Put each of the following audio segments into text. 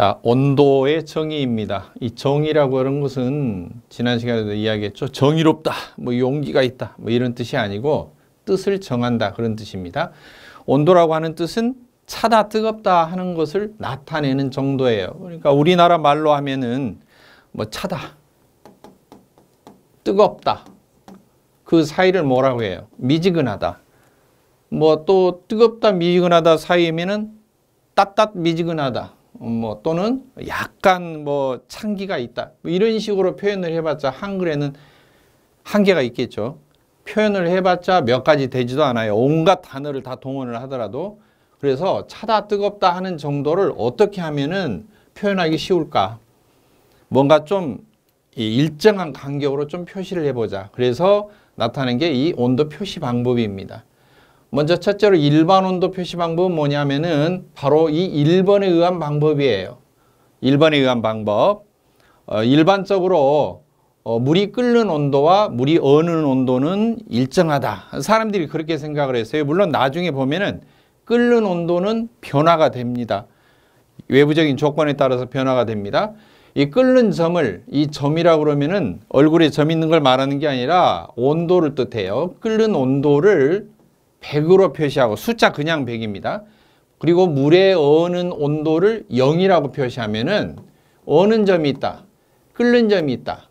자, 온도의 정의입니다. 이 정의라고 하는 것은 지난 시간에도 이야기했죠. 정의롭다, 뭐 용기가 있다, 뭐 이런 뜻이 아니고 뜻을 정한다 그런 뜻입니다. 온도라고 하는 뜻은 차다 뜨겁다 하는 것을 나타내는 정도예요. 그러니까 우리나라 말로 하면은 뭐 차다, 뜨겁다 그 사이를 뭐라고 해요? 미지근하다. 뭐 또 뜨겁다 미지근하다 사이면은 따뜻 미지근하다 음, 뭐 또는 약간 뭐 창기가 있다 뭐 이런 식으로 표현을 해봤자 한글에는 한계가 있겠죠. 표현을 해봤자 몇 가지 되지도 않아요. 온갖 단어를 다 동원을 하더라도 그래서 차다 뜨겁다 하는 정도를 어떻게 하면은 표현하기 쉬울까? 뭔가 좀 일정한 간격으로 좀 표시를 해보자. 그래서 나타낸 게 이 온도 표시 방법입니다. 먼저 첫째로 일반 온도 표시 방법은 뭐냐면은 바로 이 1번에 의한 방법이에요. 1번에 의한 방법. 어, 일반적으로 어, 물이 끓는 온도와 물이 어는 온도는 일정하다. 사람들이 그렇게 생각을 했어요. 물론 나중에 보면은 끓는 온도는 변화가 됩니다. 외부적인 조건에 따라서 변화가 됩니다. 이 끓는 점을 이 점이라고 그러면은 얼굴에 점 있는 걸 말하는 게 아니라 온도를 뜻해요. 끓는 온도를 100으로 표시하고 숫자 그냥 100입니다. 그리고 물에 어는 온도를 0이라고 표시하면은 어는 점이 있다. 끓는 점이 있다.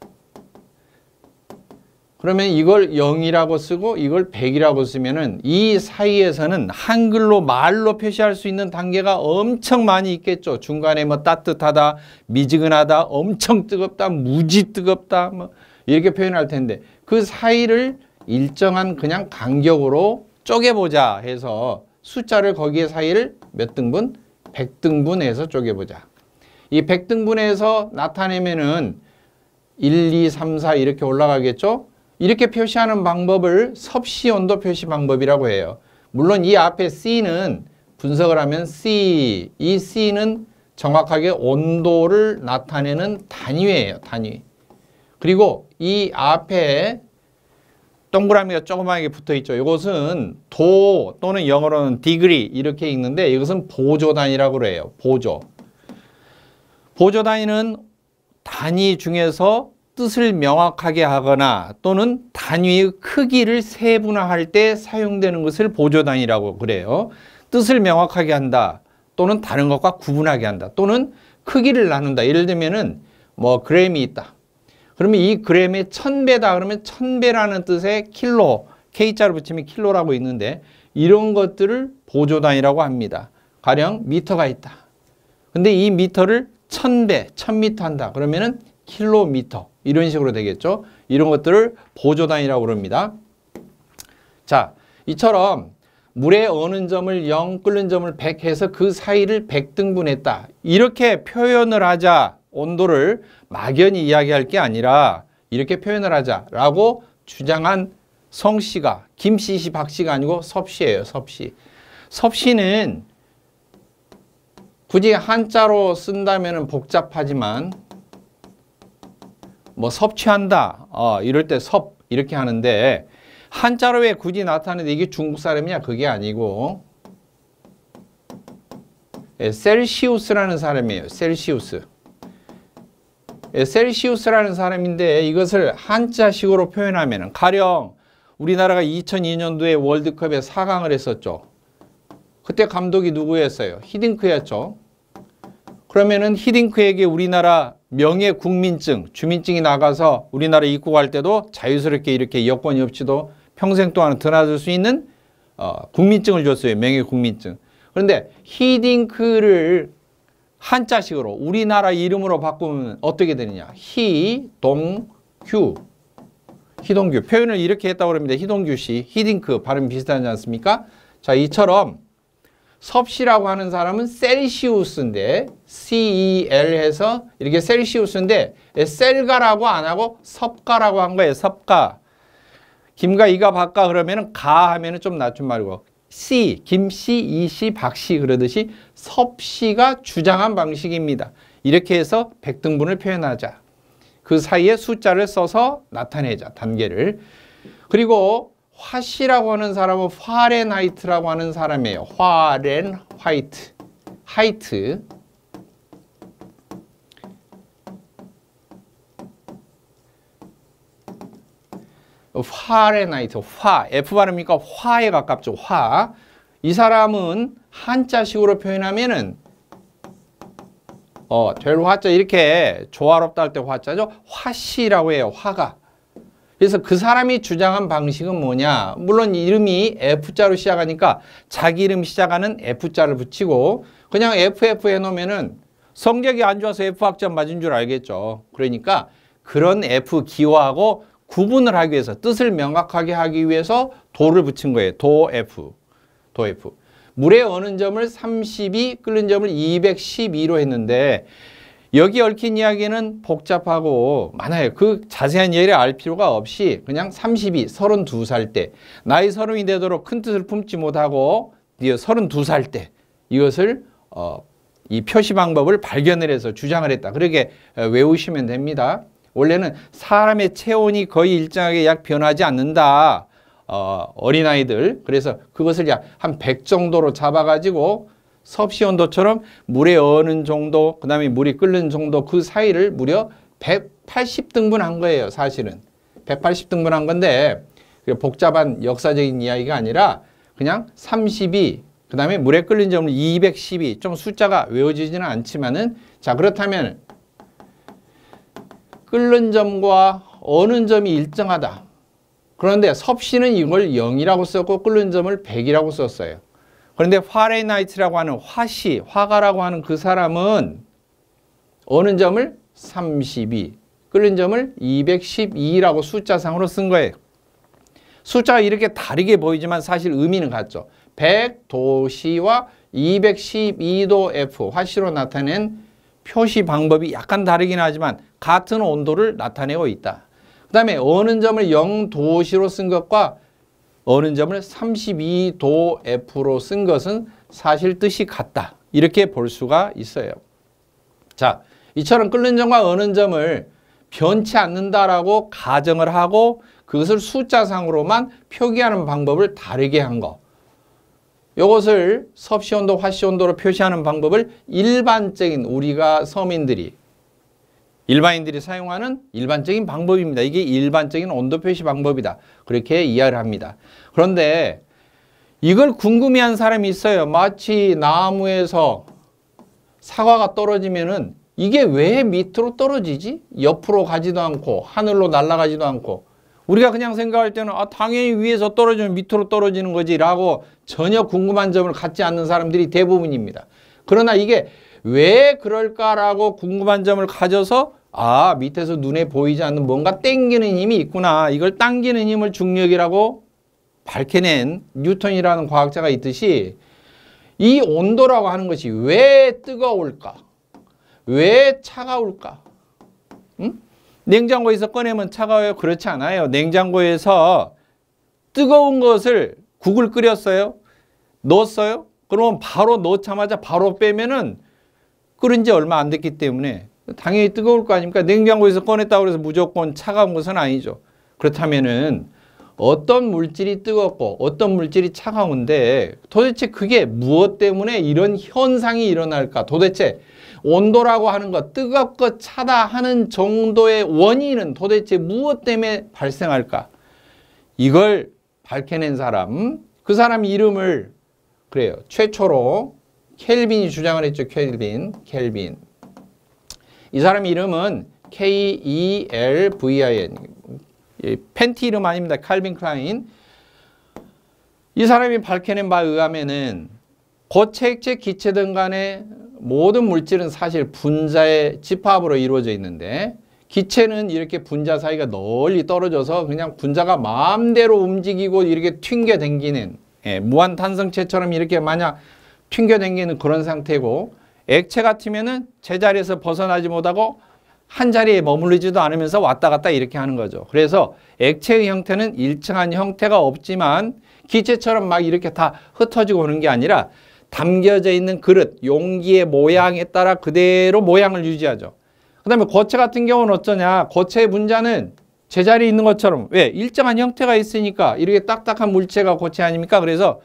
그러면 이걸 0이라고 쓰고 이걸 100이라고 쓰면은 이 사이에서는 한글로 말로 표시할 수 있는 단계가 엄청 많이 있겠죠. 중간에 뭐 따뜻하다, 미지근하다, 엄청 뜨겁다, 무지 뜨겁다 뭐 이렇게 표현할 텐데 그 사이를 일정한 그냥 간격으로 쪼개보자 해서 숫자를 거기에 사이를 몇 등분? 1 0 0등분에서 쪼개보자. 이1 0 0등분에서 나타내면은 1, 2, 3, 4 이렇게 올라가겠죠? 이렇게 표시하는 방법을 섭씨 온도 표시 방법이라고 해요. 물론 이 앞에 C는 분석을 하면 C, 이 C는 정확하게 온도를 나타내는 단위예요. 단위. 그리고 이 앞에 동그라미가 조그마하게 붙어 있죠. 이것은 도 또는 영어로는 degree 이렇게 읽는데 이것은 보조 단위라고 그요 보조. 보조 단위는 단위 중에서 뜻을 명확하게 하거나 또는 단위의 크기를 세분화할 때 사용되는 것을 보조 단위라고 그래요. 뜻을 명확하게 한다 또는 다른 것과 구분하게 한다 또는 크기를 나눈다. 예를 들면뭐 그램이 있다. 그러면 이 그램이 1000배다 그러면 1000배라는 뜻의 킬로, K자를 붙이면 킬로라고 있는데 이런 것들을 보조단위라고 합니다. 가령 미터가 있다. 근데 이 미터를 1000배, 1000미터 한다. 그러면은 킬로미터 이런 식으로 되겠죠. 이런 것들을 보조단위라고 그니다 자, 이처럼 물에 어는 점을 0, 끓는 점을 100 해서 그 사이를 100등분했다. 이렇게 표현을 하자 온도를 막연히 이야기할 게 아니라 이렇게 표현을 하자라고 주장한 성씨가 김씨시 박씨가 아니고 섭씨예요. 섭씨. 섭씨는 굳이 한자로 쓴다면 복잡하지만 뭐 섭취한다 어, 이럴 때 섭 이렇게 하는데 한자로 왜 굳이 나타내는데 이게 중국 사람이냐 그게 아니고 예, 셀시우스라는 사람이에요. 셀시우스. 셀시우스라는 사람인데 이것을 한자식으로 표현하면 가령 우리나라가 2002년도에 월드컵에 4강을 했었죠. 그때 감독이 누구였어요? 히딩크였죠. 그러면은 히딩크에게 우리나라 명예 국민증, 주민증이 나가서 우리나라 입국할 때도 자유스럽게 이렇게 여권이 없이도 평생 동안 드나들 수 있는 어, 국민증을 줬어요. 명예 국민증. 그런데 히딩크를 한자식으로 우리나라 이름으로 바꾸면 어떻게 되느냐. 희동규. 희동규. 표현을 이렇게 했다고 합니다. 희동규 씨. 히딩크. 발음 비슷하지 않습니까? 자, 이처럼 섭씨라고 하는 사람은 셀시우스인데 CEL 해서 이렇게 셀시우스인데 셀가라고 안 하고 섭가라고 한 거예요. 섭가. 김과 이가 박가 그러면은 가 하면은 좀 낮춘 말고 씨, 김씨, 이씨, 박씨 그러듯이 섭씨가 주장한 방식입니다. 이렇게 해서 백등분을 표현하자. 그 사이에 숫자를 써서 나타내자, 단계를. 그리고 화씨라고 하는 사람은 화렌하이트라고 하는 사람이에요. 화렌 화이트. 하이트. 화레나이트 화, F 발음이니까 화에 가깝죠. 화. 이 사람은 한자식으로 표현하면은 어, 될 화자 이렇게 조화롭다 할 때 화자죠. 화씨라고 해요. 화가. 그래서 그 사람이 주장한 방식은 뭐냐. 물론 이름이 F자로 시작하니까 자기 이름 시작하는 F자를 붙이고 그냥 FF 해놓으면은 성격이 안 좋아서 F학점 맞은 줄 알겠죠. 그러니까 그런 F 기호하고 구분을 하기 위해서 뜻을 명확하게 하기 위해서 도를 붙인 거예요. 도 F. 도 F. 물에 어는 점을 32, 끓는 점을 212로 했는데 여기 얽힌 이야기는 복잡하고 많아요. 그 자세한 예를 알 필요가 없이 그냥 32, 32살 때 나이 서른이 되도록 큰 뜻을 품지 못하고 32살 때 이것을 어, 이 표시 방법을 발견을 해서 주장을 했다. 그렇게 어, 외우시면 됩니다. 원래는 사람의 체온이 거의 일정하게 약 변하지 않는다. 어, 어린아이들. 그래서 그것을 약 한 100 정도로 잡아가지고 섭씨 온도처럼 물에 어는 정도, 그 다음에 물이 끓는 정도 그 사이를 무려 180등분 한 거예요, 사실은. 180등분 한 건데 복잡한 역사적인 이야기가 아니라 그냥 32, 그 다음에 물에 끓는 점을 212, 좀 숫자가 외워지지는 않지만은 자, 그렇다면 끓는 점과 어는 점이 일정하다. 그런데 섭씨는 이걸 0이라고 썼고 끓는 점을 100이라고 썼어요. 그런데 파레나이트라고 하는 화씨, 화가라고 하는 그 사람은 어는 점을 32, 끓는 점을 212라고 숫자상으로 쓴 거예요. 숫자가 이렇게 다르게 보이지만 사실 의미는 같죠. 100도씨와 212도 F, 화씨로 나타낸 표시 방법이 약간 다르긴 하지만 같은 온도를 나타내고 있다. 그 다음에 어느 점을 0도시로 쓴 것과 어느 점을 32도 F로 쓴 것은 사실 뜻이 같다. 이렇게 볼 수가 있어요. 자, 이처럼 끓는 점과 어느 점을 변치 않는다라고 가정을 하고 그것을 숫자상으로만 표기하는 방법을 다르게 한 것. 이것을 섭씨온도, 화씨온도로 표시하는 방법을 일반적인 우리가 서민들이 일반인들이 사용하는 일반적인 방법입니다. 이게 일반적인 온도 표시 방법이다. 그렇게 이해를 합니다. 그런데 이걸 궁금해한 사람이 있어요. 마치 나무에서 사과가 떨어지면은 이게 왜 밑으로 떨어지지? 옆으로 가지도 않고 하늘로 날아가지도 않고 우리가 그냥 생각할 때는 아, 당연히 위에서 떨어지면 밑으로 떨어지는 거지라고 전혀 궁금한 점을 갖지 않는 사람들이 대부분입니다. 그러나 이게 왜 그럴까라고 궁금한 점을 가져서 아 밑에서 눈에 보이지 않는 뭔가 땡기는 힘이 있구나 이걸 당기는 힘을 중력이라고 밝혀낸 뉴턴이라는 과학자가 있듯이 이 온도라고 하는 것이 왜 뜨거울까 왜 차가울까 응? 냉장고에서 꺼내면 차가워요? 그렇지 않아요. 냉장고에서 뜨거운 것을 국을 끓였어요? 넣었어요? 그러면 바로 넣자마자 바로 빼면은 끓은 지 얼마 안 됐기 때문에 당연히 뜨거울 거 아닙니까? 냉장고에서 꺼냈다고 해서 무조건 차가운 것은 아니죠. 그렇다면은 어떤 물질이 뜨겁고 어떤 물질이 차가운데 도대체 그게 무엇 때문에 이런 현상이 일어날까? 도대체 온도라고 하는 것, 뜨겁고 차다 하는 정도의 원인은 도대체 무엇 때문에 발생할까? 이걸 밝혀낸 사람, 그 사람 이름을 그래요. 최초로 켈빈이 주장을 했죠. 켈빈, 켈빈. 이 사람 이름은 K-E-L-V-I-N 팬티 이름 아닙니다. 칼빈 클라인. 이 사람이 밝혀낸 바에 의하면은 고체, 액체, 기체 등 간의 모든 물질은 사실 분자의 집합으로 이루어져 있는데 기체는 이렇게 분자 사이가 널리 떨어져서 그냥 분자가 마음대로 움직이고 이렇게 튕겨댕기는 예, 무한탄성체처럼 이렇게 만약 튕겨댕기는 그런 상태고 액체 같으면 제자리에서 벗어나지 못하고 한 자리에 머무르지도 않으면서 왔다 갔다 이렇게 하는 거죠. 그래서 액체의 형태는 일정한 형태가 없지만 기체처럼 막 이렇게 다 흩어지고 오는 게 아니라 담겨져 있는 그릇, 용기의 모양에 따라 그대로 모양을 유지하죠. 그 다음에 고체 같은 경우는 어쩌냐. 고체의 분자는 제자리에 있는 것처럼 왜? 일정한 형태가 있으니까 이렇게 딱딱한 물체가 고체 아닙니까? 그래서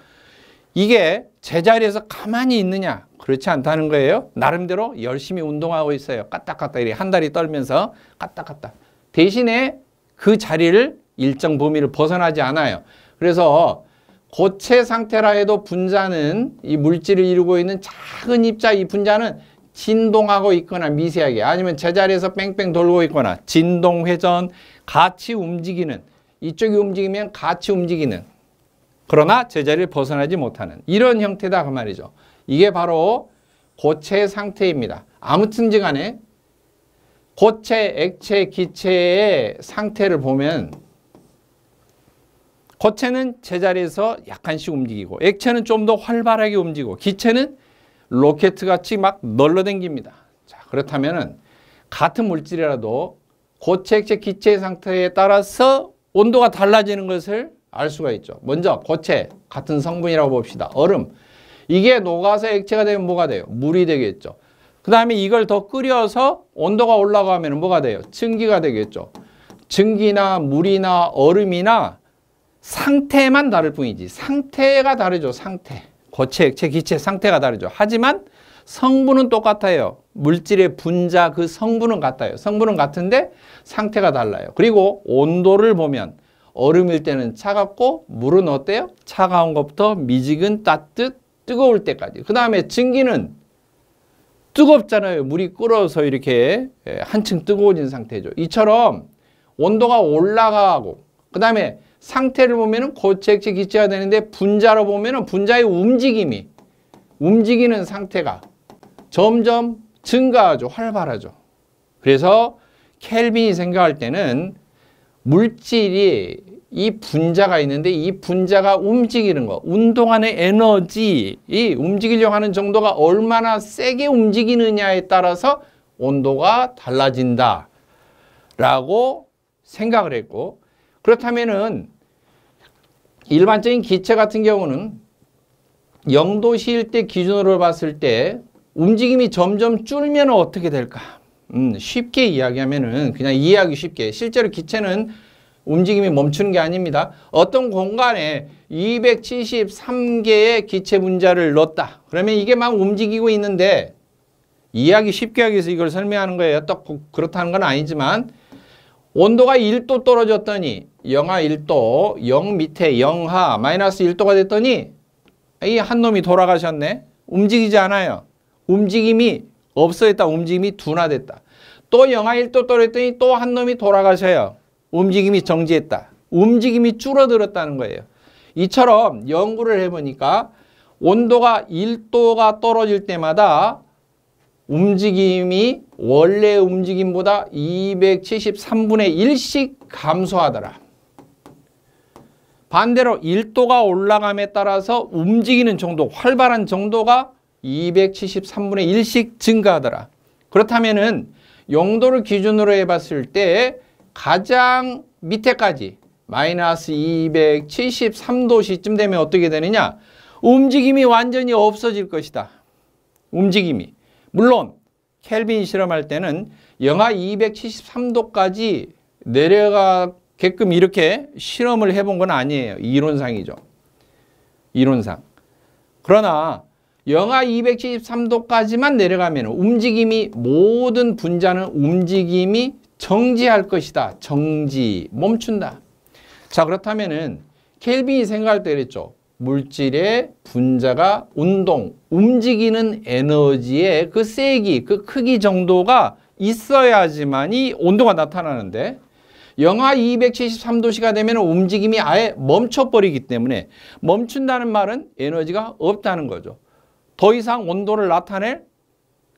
이게 제자리에서 가만히 있느냐 그렇지 않다는 거예요. 나름대로 열심히 운동하고 있어요. 까딱까딱 이렇게 한 다리 떨면서 까딱까딱. 대신에 그 자리를 일정 범위를 벗어나지 않아요. 그래서 고체 상태라 해도 분자는 이 물질을 이루고 있는 작은 입자 이 분자는 진동하고 있거나 미세하게 아니면 제자리에서 뺑뺑 돌고 있거나 진동 회전 같이 움직이는 이쪽이 움직이면 같이 움직이는 그러나 제자리를 벗어나지 못하는 이런 형태다 그 말이죠. 이게 바로 고체 상태입니다. 아무튼지 간에 고체, 액체, 기체의 상태를 보면 고체는 제자리에서 약간씩 움직이고 액체는 좀 더 활발하게 움직이고 기체는 로켓같이 막 널러댕깁니다. 자, 그렇다면 같은 물질이라도 고체, 액체, 기체의 상태에 따라서 온도가 달라지는 것을 알 수가 있죠. 먼저 고체 같은 성분이라고 봅시다. 얼음. 이게 녹아서 액체가 되면 뭐가 돼요? 물이 되겠죠. 그 다음에 이걸 더 끓여서 온도가 올라가면 뭐가 돼요? 증기가 되겠죠. 증기나 물이나 얼음이나 상태만 다를 뿐이지 상태가 다르죠. 상태. 거체, 액체, 기체 상태가 다르죠. 하지만 성분은 똑같아요. 물질의 분자 그 성분은 같아요. 성분은 같은데 상태가 달라요. 그리고 온도를 보면 얼음일 때는 차갑고 물은 어때요? 차가운 것부터 미지근, 따뜻, 뜨거울 때까지. 그 다음에 증기는 뜨겁잖아요. 물이 끓어서 이렇게 예, 한층 뜨거워진 상태죠. 이처럼 온도가 올라가고 그 다음에 상태를 보면 고체, 액체, 기체가 되는데 분자로 보면 분자의 움직임이 움직이는 상태가 점점 증가하죠. 활발하죠. 그래서 켈빈이 생각할 때는 물질이 이 분자가 있는데 이 분자가 움직이는 거 운동하는 에너지 이 움직이려고 하는 정도가 얼마나 세게 움직이느냐에 따라서 온도가 달라진다 라고 생각을 했고 그렇다면은 일반적인 기체 같은 경우는 영도시일때 기준으로 봤을 때 움직임이 점점 줄면 어떻게 될까? 음, 쉽게 이야기하면은 그냥 이해하기 쉽게 실제로 기체는 움직임이 멈추는 게 아닙니다. 어떤 공간에 273개의 기체 분자를 넣었다. 그러면 이게 막 움직이고 있는데 이해하기 쉽게 하기 위해서 이걸 설명하는 거예요. 딱 그렇다는 건 아니지만 온도가 1도 떨어졌더니 영하 1도, 0 밑에 영하, 마이너스 1도가 됐더니 이 한 놈이 돌아가셨네. 움직이지 않아요. 움직임이 없어졌다. 움직임이 둔화됐다. 또 영하 1도 떨어졌더니 또 한 놈이 돌아가셔요. 움직임이 정지했다. 움직임이 줄어들었다는 거예요. 이처럼 연구를 해보니까 온도가 1도가 떨어질 때마다 움직임이 원래 움직임보다 273분의 1씩 감소하더라. 반대로 1도가 올라감에 따라서 움직이는 정도, 활발한 정도가 273분의 1씩 증가하더라. 그렇다면 은 0도를 기준으로 해봤을 때 가장 밑에까지 마이너스 273도시쯤 되면 어떻게 되느냐? 움직임이 완전히 없어질 것이다. 움직임이. 물론 켈빈 실험할 때는 영하 273도까지 내려가게끔 이렇게 실험을 해본 건 아니에요. 이론상이죠. 이론상. 그러나 영하 273도까지만 내려가면 움직임이 모든 분자는 움직임이 정지할 것이다. 정지, 멈춘다. 자 그렇다면은 켈빈이 생각할 때 그랬죠. 물질의 분자가 운동, 움직이는 에너지의 그 세기, 그 크기 정도가 있어야지만이 온도가 나타나는데 영하 273도씨가 되면 움직임이 아예 멈춰버리기 때문에 멈춘다는 말은 에너지가 없다는 거죠. 더 이상 온도를 나타낼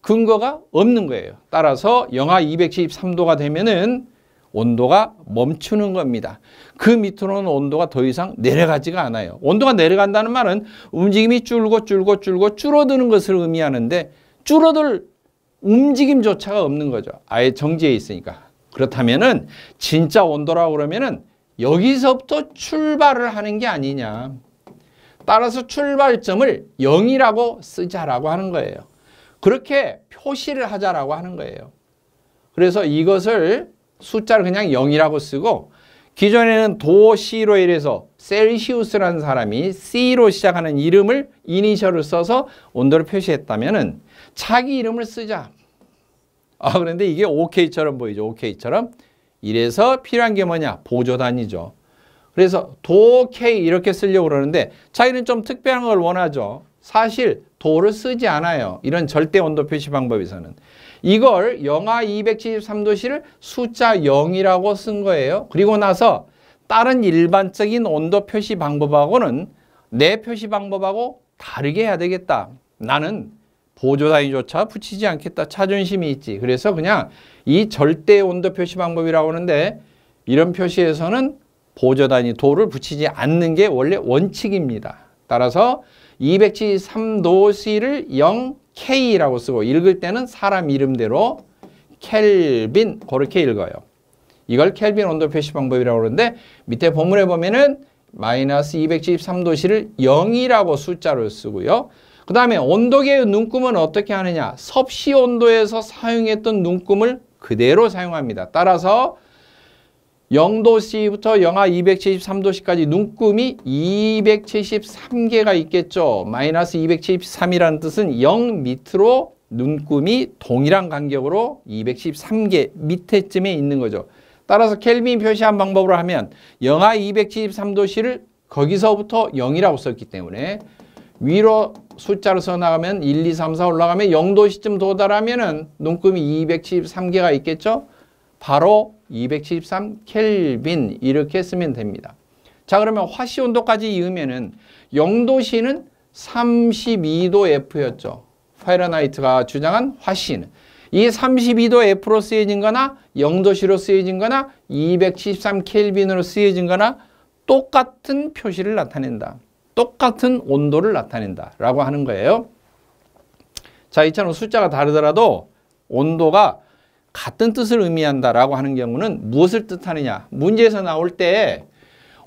근거가 없는 거예요. 따라서 영하 273도가 되면은 온도가 멈추는 겁니다. 그 밑으로는 온도가 더 이상 내려가지가 않아요. 온도가 내려간다는 말은 움직임이 줄고 줄고 줄고 줄어드는 것을 의미하는데 줄어들 움직임조차가 없는 거죠. 아예 정지해 있으니까. 그렇다면은 진짜 온도라고 그러면은 여기서부터 출발을 하는 게 아니냐. 따라서 출발점을 0이라고 쓰자라고 하는 거예요. 그렇게 표시를 하자라고 하는 거예요. 그래서 이것을 숫자를 그냥 0이라고 쓰고 기존에는 도시로 이래서 셀시우스라는 사람이 C로 시작하는 이름을 이니셜을 써서 온도를 표시했다면 은 자기 이름을 쓰자. 아 그런데 이게 OK처럼 보이죠. OK처럼. 이래서 필요한 게 뭐냐? 보조단위죠. 그래서 도, K 이렇게 쓰려고 그러는데 자기는 좀 특별한 걸 원하죠. 사실 도를 쓰지 않아요. 이런 절대 온도 표시 방법에서는. 이걸 영하 273도씨를 숫자 0이라고 쓴 거예요. 그리고 나서 다른 일반적인 온도 표시 방법하고는 내 표시 방법하고 다르게 해야 되겠다. 나는 보조 단위조차 붙이지 않겠다. 차존심이 있지. 그래서 그냥 이 절대 온도 표시 방법이라고 하는데 이런 표시에서는 보조 단위 도를 붙이지 않는 게 원래 원칙입니다. 따라서 273도씨를 0K라고 쓰고 읽을 때는 사람 이름대로 켈빈 그렇게 읽어요. 이걸 켈빈 온도 표시 방법이라고 그러는데 밑에 보물에 보면은 마이너스 273도씨를 0이라고 숫자로 쓰고요. 그 다음에 온도계의 눈금은 어떻게 하느냐. 섭씨 온도에서 사용했던 눈금을 그대로 사용합니다. 따라서 0도씨부터 영하 273도씨까지 눈금이 273개가 있겠죠. 마이너스 273이라는 뜻은 0 밑으로 눈금이 동일한 간격으로 273개 밑에쯤에 있는 거죠. 따라서 켈빈 표시한 방법으로 하면 영하 273도씨를 거기서부터 0이라고 썼기 때문에 위로 숫자를 써나가면 1, 2, 3, 4 올라가면 0도씨쯤 도달하면 은 눈금이 273개가 있겠죠. 바로 273 켈빈 이렇게 쓰면 됩니다. 자 그러면 화씨 온도까지 이으면은 영도씨는 32도 F였죠. 파이러나이트가 주장한 화씨는 이 32도 F로 쓰여진 거나 영도씨로 쓰여진 거나 273 켈빈으로 쓰여진 거나 똑같은 표시를 나타낸다. 똑같은 온도를 나타낸다 라고 하는 거예요. 자, 이처럼 숫자가 다르더라도 온도가 같은 뜻을 의미한다라고 하는 경우는 무엇을 뜻하느냐. 문제에서 나올 때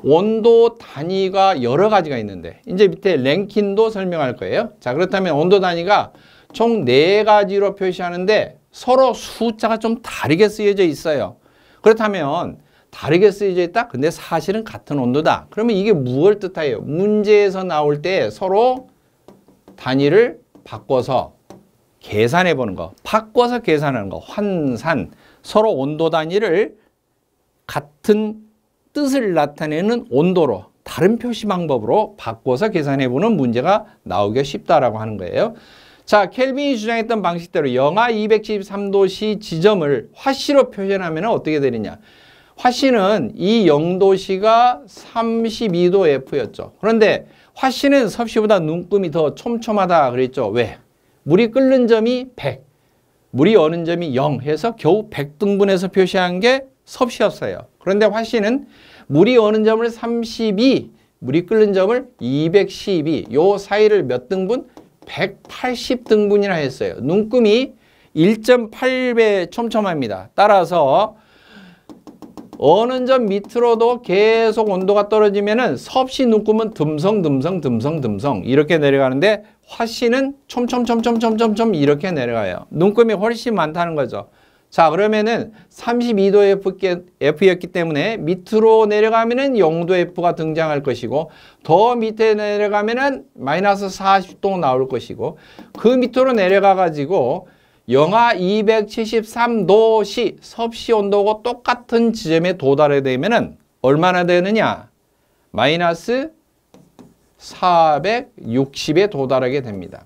온도 단위가 여러 가지가 있는데 이제 밑에 랭킨도 설명할 거예요. 자 그렇다면 온도 단위가 총 네가지로 표시하는데 서로 숫자가 좀 다르게 쓰여져 있어요. 그렇다면 다르게 쓰여져 있다? 근데 사실은 같은 온도다. 그러면 이게 무엇을 뜻하예요? 문제에서 나올 때 서로 단위를 바꿔서 계산해 보는 거, 바꿔서 계산하는 거, 환산, 서로 온도 단위를 같은 뜻을 나타내는 온도로 다른 표시 방법으로 바꿔서 계산해 보는 문제가 나오기가 쉽다라고 하는 거예요. 자, 켈빈이 주장했던 방식대로 영하 273도씨 지점을 화씨로 표현하면 어떻게 되느냐. 화씨는 이영도씨가 32도 F였죠. 그런데 화씨는 섭씨보다 눈금이 더 촘촘하다 그랬죠. 왜? 물이 끓는 점이 100, 물이 어는 점이 0 해서 겨우 100등분해서 표시한 게 섭씨였어요. 그런데 화씨는 물이 어는 점을 32, 물이 끓는 점을 212, 요 사이를 몇 등분? 1 8 0등분이라 했어요. 눈금이 1.8배 촘촘합니다. 따라서 어느 점 밑으로도 계속 온도가 떨어지면 섭씨 눈금은 듬성 듬성 듬성 듬성 이렇게 내려가는데 화씨는 촘촘촘촘촘촘촘 이렇게 내려가요. 눈금이 훨씬 많다는 거죠. 자 그러면은 32도 F께, F였기 때문에 밑으로 내려가면은 0도 F가 등장할 것이고 더 밑에 내려가면은 마이너스 40도 나올 것이고 그 밑으로 내려가 가지고 영하 2 7 3도시 섭씨 온도고 똑같은 지점에 도달해 되면은 얼마나 되느냐? 마이너스 460에 도달하게 됩니다.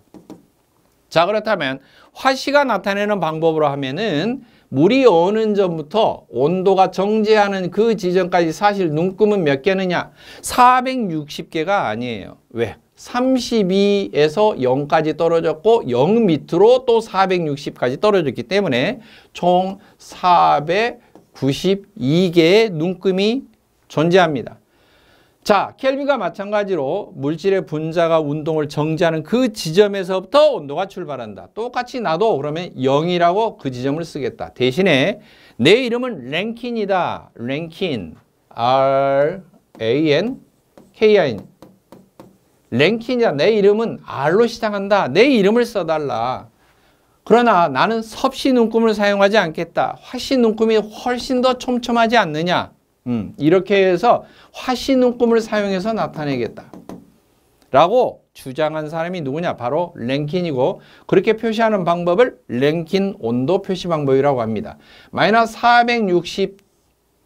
자 그렇다면 화씨가 나타내는 방법으로 하면은 물이 오는 전부터 온도가 정지하는 그 지점까지 사실 눈금은 몇 개느냐? 460개가 아니에요. 왜? 32에서 0까지 떨어졌고 0 밑으로 또 460까지 떨어졌기 때문에 총 492개의 눈금이 존재합니다. 자, 켈빈과 마찬가지로 물질의 분자가 운동을 정지하는 그 지점에서부터 온도가 출발한다. 똑같이 나도 그러면 0이라고 그 지점을 쓰겠다. 대신에 내 이름은 랭킨이다. 랭킨. R-A-N-K-I-N. 랭키냐 내 이름은 알로 시작한다. 내 이름을 써달라. 그러나 나는 섭씨 눈금을 사용하지 않겠다. 화씨 눈금이 훨씬 더 촘촘하지 않느냐. 음, 이렇게 해서 화씨 눈금을 사용해서 나타내겠다. 라고 주장한 사람이 누구냐? 바로 랭킨이고 그렇게 표시하는 방법을 랭킨 온도 표시 방법이라고 합니다. 마이너스 460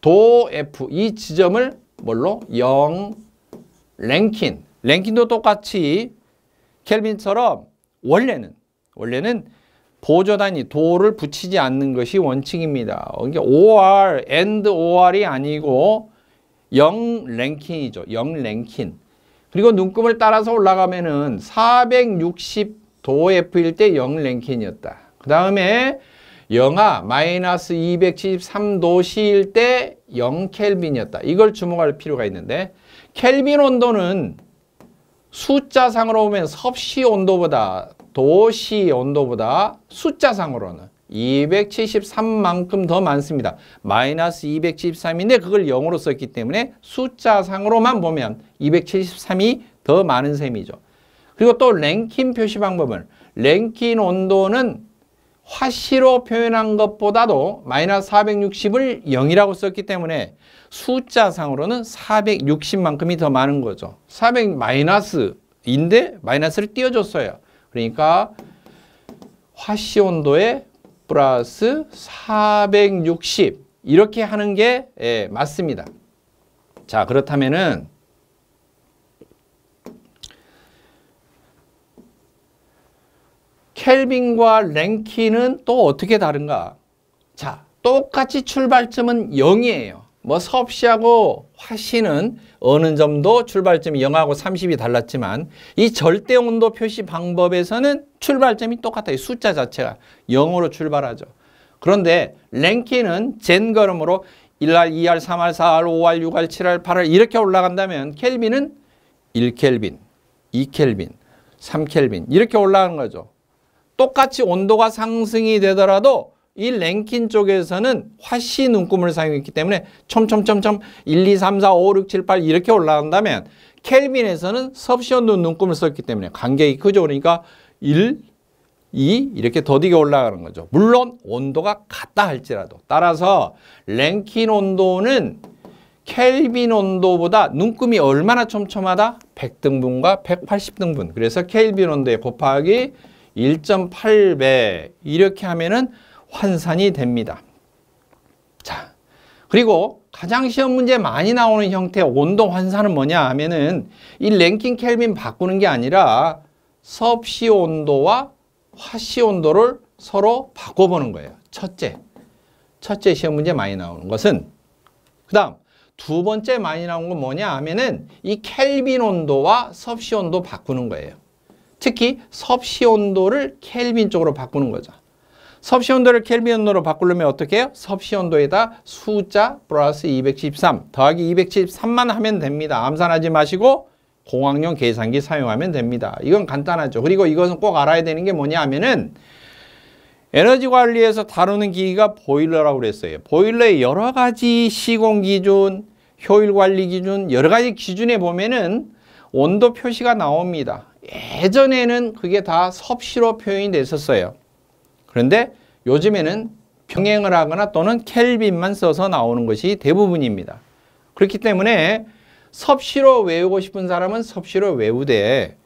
도 F 이 지점을 뭘로? 0 랭킨 랭킨도 똑같이 켈빈처럼 원래는 원래는 보조 단이 도를 붙이지 않는 것이 원칙입니다. 이게 그러니까 OR, AND OR이 아니고 0 랭킹이죠. 0 랭킹. 그리고 눈금을 따라서 올라가면은 460도 F일 때 0 랭킹이었다. 그 다음에 영하 마이너스 273도 C일 때 0 켈빈이었다. 이걸 주목할 필요가 있는데 켈빈 온도는 숫자상으로 보면 섭씨 온도보다 도시 온도보다 숫자상으로는 273만큼 더 많습니다. 마이너스 273인데 그걸 0으로 썼기 때문에 숫자상으로만 보면 273이 더 많은 셈이죠. 그리고 또 랭킨 표시 방법은 랭킨 온도는 화씨로 표현한 것보다도 마이너스 460을 0이라고 썼기 때문에 숫자상으로는 460만큼이 더 많은 거죠. 400 마이너스인데 마이너스를 띄워줬어요. 그러니까 화시온도에 플러스 460 이렇게 하는 게 예, 맞습니다. 자 그렇다면은 켈빈과 랭키는 또 어떻게 다른가? 자 똑같이 출발점은 0이에요. 뭐 섭씨하고 화씨는 어느 점도 출발점이 0하고 30이 달랐지만 이 절대 온도 표시 방법에서는 출발점이 똑같아요. 숫자 자체가 0으로 출발하죠. 그런데 랭키는 젠 걸음으로 1알, 2알, 3알, 4알, 5알, 6알, 7알, 8알 이렇게 올라간다면 켈빈은 1켈빈, 2켈빈, 3켈빈 이렇게 올라가는 거죠. 똑같이 온도가 상승이 되더라도 이 랭킨 쪽에서는 화씨 눈금을 사용했기 때문에 촘촘촘촘 1, 2, 3, 4, 5, 6, 7, 8 이렇게 올라간다면 켈빈에서는 섭씨온도 눈금을 썼기 때문에 간격이 크죠. 그러니까 1, 2 이렇게 더디게 올라가는 거죠. 물론 온도가 같다 할지라도 따라서 랭킨 온도는 켈빈 온도보다 눈금이 얼마나 촘촘하다? 100등분과 180등분. 그래서 켈빈 온도에 곱하기 1.8배 이렇게 하면은 환산이 됩니다. 자, 그리고 가장 시험 문제 많이 나오는 형태 온도 환산은 뭐냐 하면은 이 랭킹 켈빈 바꾸는 게 아니라 섭씨 온도와 화씨 온도를 서로 바꿔보는 거예요. 첫째, 첫째 시험 문제 많이 나오는 것은 그 다음 두 번째 많이 나온 건 뭐냐 하면은 이 켈빈 온도와 섭씨 온도 바꾸는 거예요. 특히 섭씨 온도를 켈빈 쪽으로 바꾸는 거죠. 섭씨 온도를 켈빈 온도로 바꾸려면 어떻게 해요? 섭씨 온도에다 숫자 플러스 273 더하기 273만 하면 됩니다. 암산하지 마시고 공학용 계산기 사용하면 됩니다. 이건 간단하죠. 그리고 이것은 꼭 알아야 되는 게 뭐냐 하면은 에너지 관리에서 다루는 기기가 보일러라고 그랬어요. 보일러의 여러 가지 시공 기준, 효율 관리 기준, 여러 가지 기준에 보면은 온도 표시가 나옵니다. 예전에는 그게 다 섭씨로 표현이 됐었어요. 그런데 요즘에는 병행을 하거나 또는 켈빈만 써서 나오는 것이 대부분입니다. 그렇기 때문에 섭씨로 외우고 싶은 사람은 섭씨로 외우되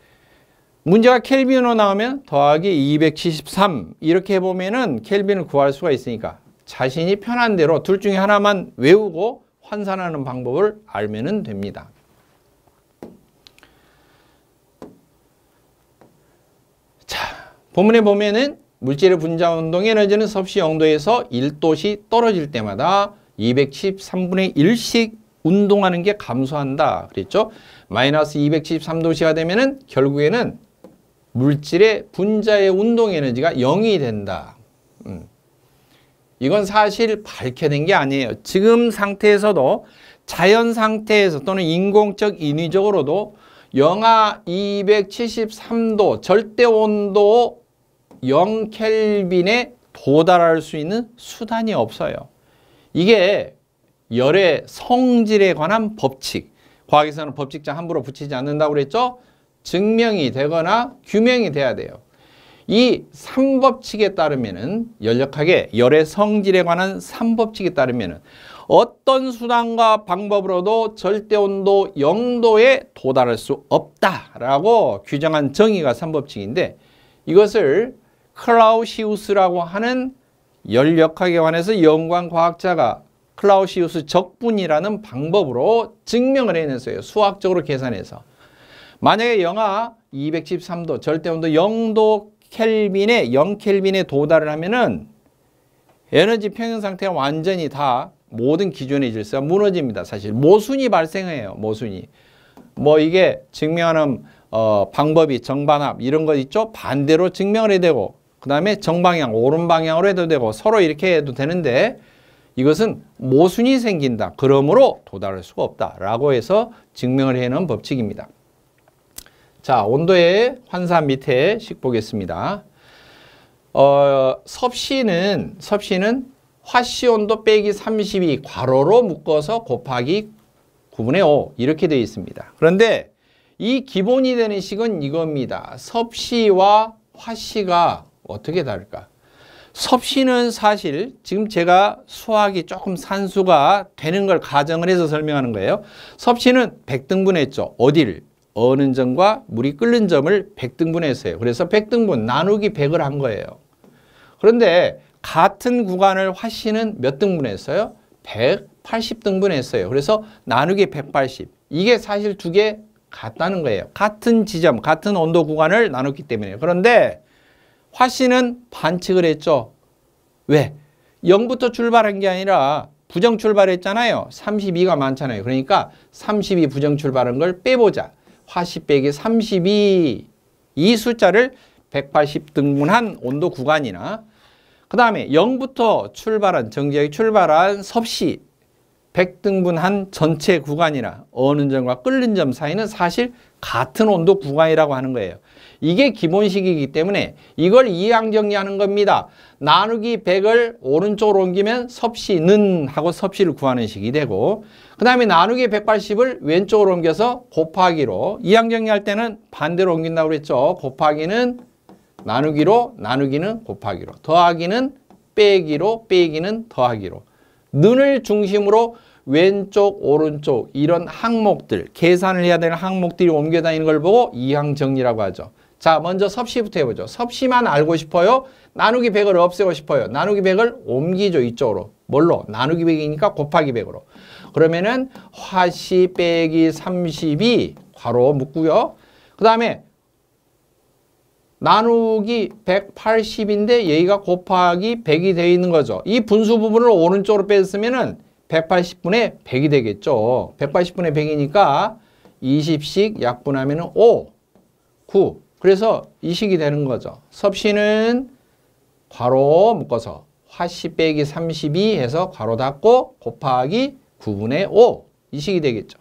문제가 켈빈으로 나오면 더하기 273 이렇게 해보면 켈빈을 구할 수가 있으니까 자신이 편한 대로 둘 중에 하나만 외우고 환산하는 방법을 알면 됩니다. 자, 본문에 보면은 물질의 분자 운동 에너지는 섭씨 영도에서 1도씨 떨어질 때마다 213분의 1씩 운동하는 게 감소한다 그랬죠? 마이너스 273도씨가 되면은 결국에는 물질의 분자의 운동 에너지가 0이 된다. 음. 이건 사실 밝혀낸 게 아니에요. 지금 상태에서도 자연 상태에서 또는 인공적 인위적으로도 영하 273도 절대 온도 0켈빈에 도달할 수 있는 수단이 없어요. 이게 열의 성질에 관한 법칙. 과학에서는 법칙장 함부로 붙이지 않는다고 그랬죠? 증명이 되거나 규명이 돼야 돼요. 이 3법칙에 따르면은 열역하게 열의 성질에 관한 3법칙에 따르면은 어떤 수단과 방법으로도 절대 온도 0도에 도달할 수 없다라고 규정한 정의가 3법칙인데 이것을 클라우시우스라고 하는 열역학에 관해서 연관 과학자가 클라우시우스 적분이라는 방법으로 증명을 해냈어요. 수학적으로 계산해서. 만약에 영하 213도, 절대온도 0도 켈빈에 0켈빈에 도달을 하면은 에너지 평형 상태가 완전히 다 모든 기존의 질서가 무너집니다. 사실 모순이 발생해요. 모순이. 뭐 이게 증명하는 어, 방법이 정반합 이런 거 있죠. 반대로 증명을 해야 되고 그 다음에 정방향, 오른방향으로 해도 되고 서로 이렇게 해도 되는데 이것은 모순이 생긴다. 그러므로 도달할 수가 없다. 라고 해서 증명을 해놓은 법칙입니다. 자, 온도의 환산 밑에 식 보겠습니다. 어, 섭씨는, 섭씨는 화씨 온도 빼기 32 괄호로 묶어서 곱하기 9분의 5 이렇게 되어 있습니다. 그런데 이 기본이 되는 식은 이겁니다. 섭씨와 화씨가 어떻게 다를까? 섭씨는 사실 지금 제가 수학이 조금 산수가 되는 걸 가정을 해서 설명하는 거예요. 섭씨는 100등분했죠. 어디를? 어는 점과 물이 끓는 점을 100등분했어요. 그래서 100등분 나누기 100을 한 거예요. 그런데 같은 구간을 화씨는 몇 등분했어요? 180등분했어요. 그래서 나누기 180. 이게 사실 두 개 같다는 거예요. 같은 지점, 같은 온도 구간을 나눴기 때문에. 그런데 화신은 반칙을 했죠. 왜? 0부터 출발한 게 아니라 부정 출발했잖아요. 32가 많잖아요. 그러니까 32 부정 출발한 걸 빼보자. 화시 빼기 32 이 숫자를 180 등분한 온도 구간이나 그 다음에 0부터 출발한 정지역이 출발한 섭씨 100 등분한 전체 구간이나 어느 점과 끓는 점 사이는 사실 같은 온도 구간이라고 하는 거예요. 이게 기본식이기 때문에 이걸 이항정리하는 겁니다. 나누기 100을 오른쪽으로 옮기면 섭씨는 하고 섭씨를 구하는 식이 되고 그 다음에 나누기 180을 왼쪽으로 옮겨서 곱하기로 이항정리할 때는 반대로 옮긴다고 그랬죠. 곱하기는 나누기로 나누기는 곱하기로 더하기는 빼기로 빼기는 더하기로 눈을 중심으로 왼쪽, 오른쪽 이런 항목들, 계산을 해야 되는 항목들이 옮겨 다니는 걸 보고 이항정리라고 하죠. 자, 먼저 섭씨부터 해보죠. 섭씨만 알고 싶어요? 나누기 100을 없애고 싶어요. 나누기 100을 옮기죠, 이쪽으로. 뭘로? 나누기 100이니까 곱하기 100으로. 그러면은 화씨 빼기 30이 괄호 묶고요. 그 다음에 나누기 180인데 여기가 곱하기 100이 되어 있는 거죠. 이 분수 부분을 오른쪽으로 뺐으면은 180분의 100이 되겠죠. 180분의 100이니까 20씩 약분하면 5, 9, 그래서 이식이 되는 거죠. 섭씨는 괄호 묶어서 화씨 빼기 32 해서 괄호 닫고 곱하기 9분의 5 이식이 되겠죠.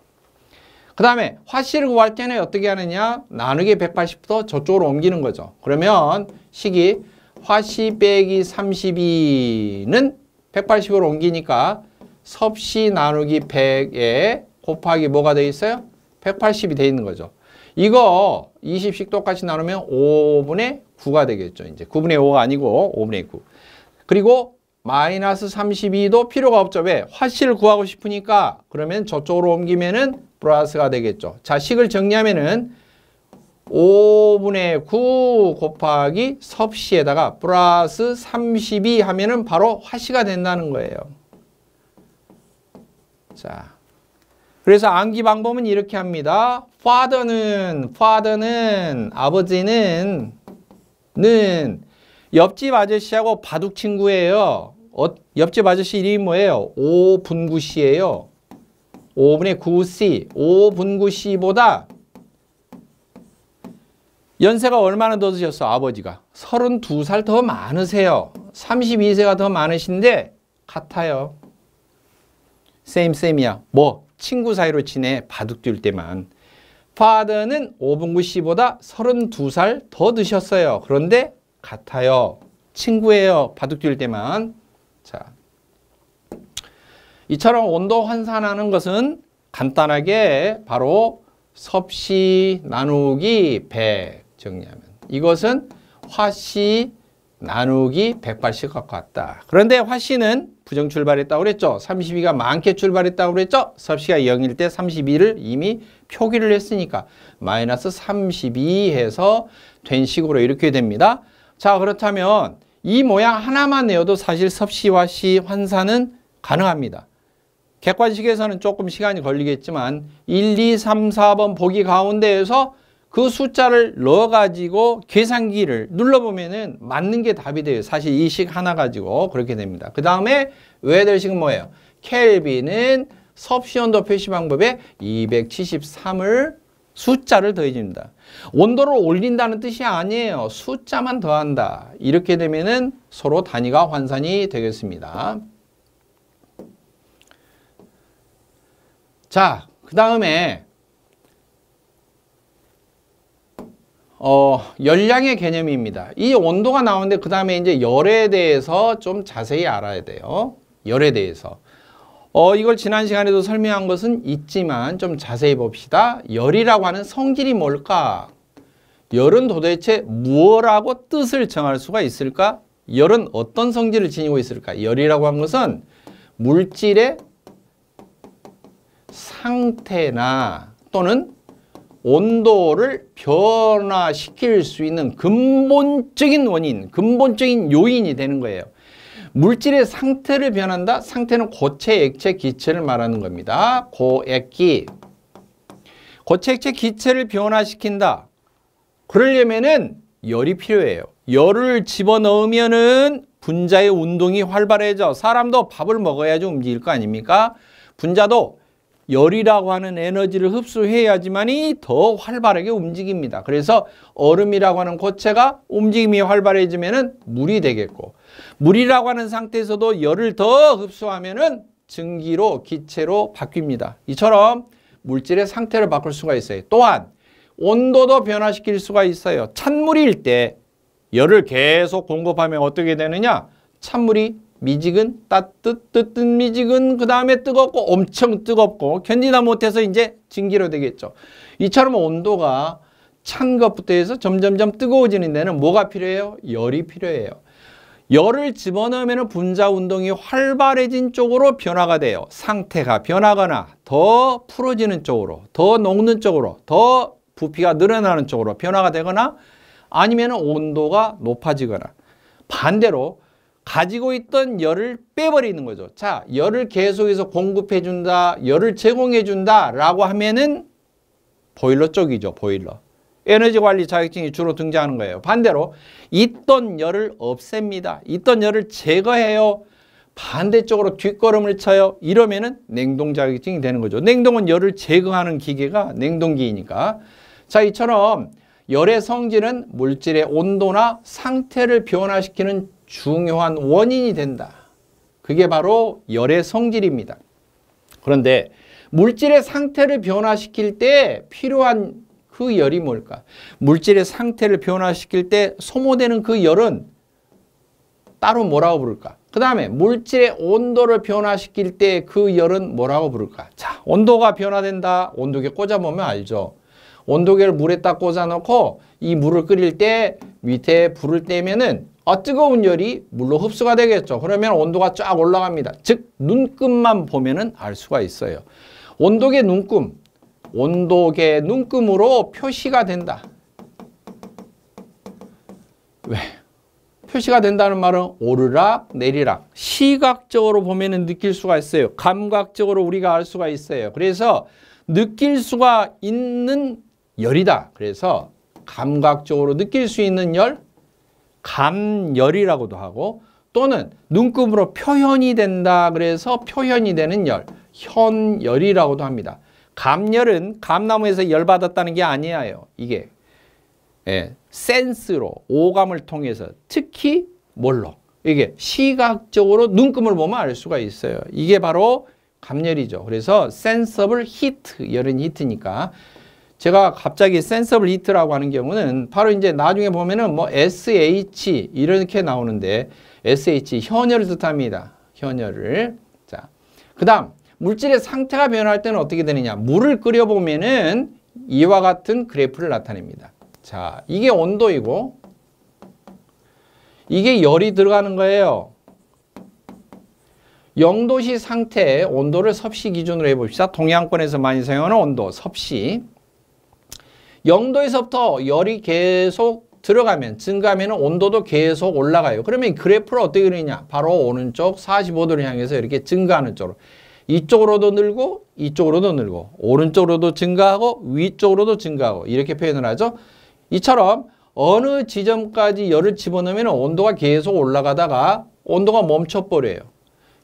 그 다음에 화씨를 구할 때는 어떻게 하느냐 나누기 180도 저쪽으로 옮기는 거죠. 그러면 식이 화씨 빼기 32는 180으로 옮기니까 섭씨 나누기 100에 곱하기 뭐가 돼 있어요? 180이 돼 있는 거죠. 이거 20씩 똑같이 나누면 5분의 9가 되겠죠. 이제 9분의 5가 아니고 5분의 9. 그리고 마이너스 32도 필요가 없죠. 왜? 화씨를 구하고 싶으니까 그러면 저쪽으로 옮기면은 플러스가 되겠죠. 자, 식을 정리하면은 5분의 9 곱하기 섭씨에다가 플러스 32 하면은 바로 화씨가 된다는 거예요. 자, 그래서 암기 방법은 이렇게 합니다. father는, father는, 아버지는, 는 옆집 아저씨하고 바둑 친구예요. 어, 옆집 아저씨 이름이 뭐예요? 오분구씨예요. 5분의 9C, 5분구씨보다 연세가 얼마나 더 드셨어? 아버지가. 32살 더 많으세요. 32세가 더 많으신데 같아요. same, same이야. 뭐? 친구 사이로 지내 바둑 뛸 때만 파더는 오분구 씨보다 32살 더 드셨어요. 그런데 같아요. 친구예요. 바둑 뛸 때만. 자, 이처럼 온도 환산하는 것은 간단하게 바로 섭씨 나누기 100 정리하면 이것은 화씨 나누기 180과 같다. 그런데 화씨는 부정 출발했다고 그랬죠. 32가 많게 출발했다고 그랬죠. 섭씨가 0일 때 32를 이미 표기를 했으니까 마이너스 32 해서 된 식으로 이렇게 됩니다. 자 그렇다면 이 모양 하나만 내어도 사실 섭씨와 씨 환산은 가능합니다. 객관식에서는 조금 시간이 걸리겠지만 1, 2, 3, 4번 보기 가운데에서 그 숫자를 넣어가지고 계산기를 눌러보면은 맞는 게 답이 돼요. 사실 이 식 하나 가지고 그렇게 됩니다. 그 다음에 외델식은 뭐예요? 켈빈은 섭씨 온도 표시 방법에 273을 숫자를 더해줍니다. 온도를 올린다는 뜻이 아니에요. 숫자만 더한다. 이렇게 되면은 서로 단위가 환산이 되겠습니다. 자, 그 다음에 어, 열량의 개념입니다. 이 온도가 나오는데 그 다음에 이제 열에 대해서 좀 자세히 알아야 돼요. 열에 대해서. 어, 이걸 지난 시간에도 설명한 것은 있지만 좀 자세히 봅시다. 열이라고 하는 성질이 뭘까? 열은 도대체 무엇라고 뜻을 정할 수가 있을까? 열은 어떤 성질을 지니고 있을까? 열이라고 한 것은 물질의 상태나 또는 온도를 변화시킬 수 있는 근본적인 원인, 근본적인 요인이 되는 거예요. 물질의 상태를 변한다? 상태는 고체, 액체, 기체를 말하는 겁니다. 고액기. 고체, 액체, 기체를 변화시킨다. 그러려면 열이 필요해요. 열을 집어넣으면은 분자의 운동이 활발해져 사람도 밥을 먹어야지 움직일 거 아닙니까? 분자도 열이라고 하는 에너지를 흡수해야지만이 더 활발하게 움직입니다. 그래서 얼음이라고 하는 고체가 움직임이 활발해지면 물이 되겠고 물이라고 하는 상태에서도 열을 더 흡수하면 증기로 기체로 바뀝니다. 이처럼 물질의 상태를 바꿀 수가 있어요. 또한 온도도 변화시킬 수가 있어요. 찬물일 때 열을 계속 공급하면 어떻게 되느냐? 찬물이 미지근 따뜻 뜨뜻 미지근그 다음에 뜨겁고 엄청 뜨겁고 견디다 못해서 이제 증기로 되겠죠. 이처럼 온도가 찬 것부터 해서 점점점 뜨거워지는 데는 뭐가 필요해요? 열이 필요해요. 열을 집어넣으면 분자 운동이 활발해진 쪽으로 변화가 돼요. 상태가 변하거나 더 풀어지는 쪽으로, 더 녹는 쪽으로, 더 부피가 늘어나는 쪽으로 변화가 되거나 아니면 온도가 높아지거나 반대로 가지고 있던 열을 빼버리는 거죠. 자, 열을 계속해서 공급해준다, 열을 제공해준다 라고 하면은 보일러 쪽이죠. 보일러. 에너지 관리 자격증이 주로 등장하는 거예요. 반대로 있던 열을 없앱니다. 있던 열을 제거해요. 반대쪽으로 뒷걸음을 쳐요. 이러면은 냉동 자격증이 되는 거죠. 냉동은 열을 제거하는 기계가 냉동기이니까. 자, 이처럼 열의 성질은 물질의 온도나 상태를 변화시키는 중요한 원인이 된다. 그게 바로 열의 성질입니다. 그런데 물질의 상태를 변화시킬 때 필요한 그 열이 뭘까? 물질의 상태를 변화시킬 때 소모되는 그 열은 따로 뭐라고 부를까? 그 다음에 물질의 온도를 변화시킬 때 그 열은 뭐라고 부를까? 자, 온도가 변화된다. 온도계 꽂아보면 알죠. 온도계를 물에딱 꽂아놓고 이 물을 끓일 때 밑에 불을 떼면은 어, 뜨거운 열이 물로 흡수가 되겠죠. 그러면 온도가 쫙 올라갑니다. 즉 눈금만 보면 은알 수가 있어요. 온도계 눈금, 온도계 눈금으로 표시가 된다. 왜? 표시가 된다는 말은 오르락 내리락 시각적으로 보면 느낄 수가 있어요. 감각적으로 우리가 알 수가 있어요. 그래서 느낄 수가 있는 열이다. 그래서 감각적으로 느낄 수 있는 열 감열이라고도 하고 또는 눈금으로 표현이 된다 그래서 표현이 되는 열, 현열이라고도 합니다. 감열은 감나무에서 열받았다는 게 아니에요. 이게 예, 센스로 오감을 통해서 특히 뭘로 이게 시각적으로 눈금을 보면 알 수가 있어요. 이게 바로 감열이죠. 그래서 센서블 히트 열은 히트니까 제가 갑자기 센서블 리트라고 하는 경우는 바로 이제 나중에 보면은 뭐 SH 이렇게 나오는데 SH 현열을 뜻합니다. 현열을. 자. 그다음 물질의 상태가 변할 때는 어떻게 되느냐? 물을 끓여 보면은 이와 같은 그래프를 나타냅니다. 자, 이게 온도이고 이게 열이 들어가는 거예요. 영도시 상태의 온도를 섭씨 기준으로 해봅시다. 동양권에서 많이 사용하는 온도, 섭씨. 영도에서부터 열이 계속 들어가면 증가하면 온도도 계속 올라가요. 그러면 그래프를 어떻게 그리냐? 바로 오른쪽 45도를 향해서 이렇게 증가하는 쪽으로 이쪽으로도 늘고 이쪽으로도 늘고 오른쪽으로도 증가하고 위쪽으로도 증가하고 이렇게 표현을 하죠. 이처럼 어느 지점까지 열을 집어넣으면 온도가 계속 올라가다가 온도가 멈춰버려요.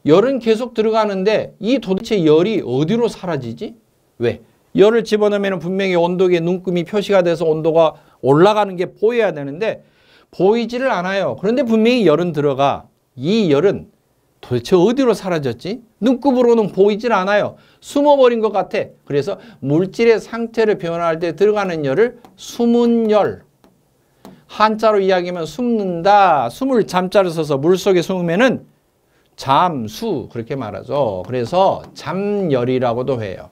열은 계속 들어가는데 이 도대체 열이 어디로 사라지지? 왜? 열을 집어넣으면 분명히 온도계 눈금이 표시가 돼서 온도가 올라가는 게 보여야 되는데 보이지를 않아요. 그런데 분명히 열은 들어가. 이 열은 도대체 어디로 사라졌지? 눈금으로는 보이질 않아요. 숨어버린 것 같아. 그래서 물질의 상태를 변화할 때 들어가는 열을 숨은 열. 한자로 이야기하면 숨는다. 숨을 잠자를 써서 물속에 숨으면 잠수 그렇게 말하죠. 그래서 잠열이라고도 해요.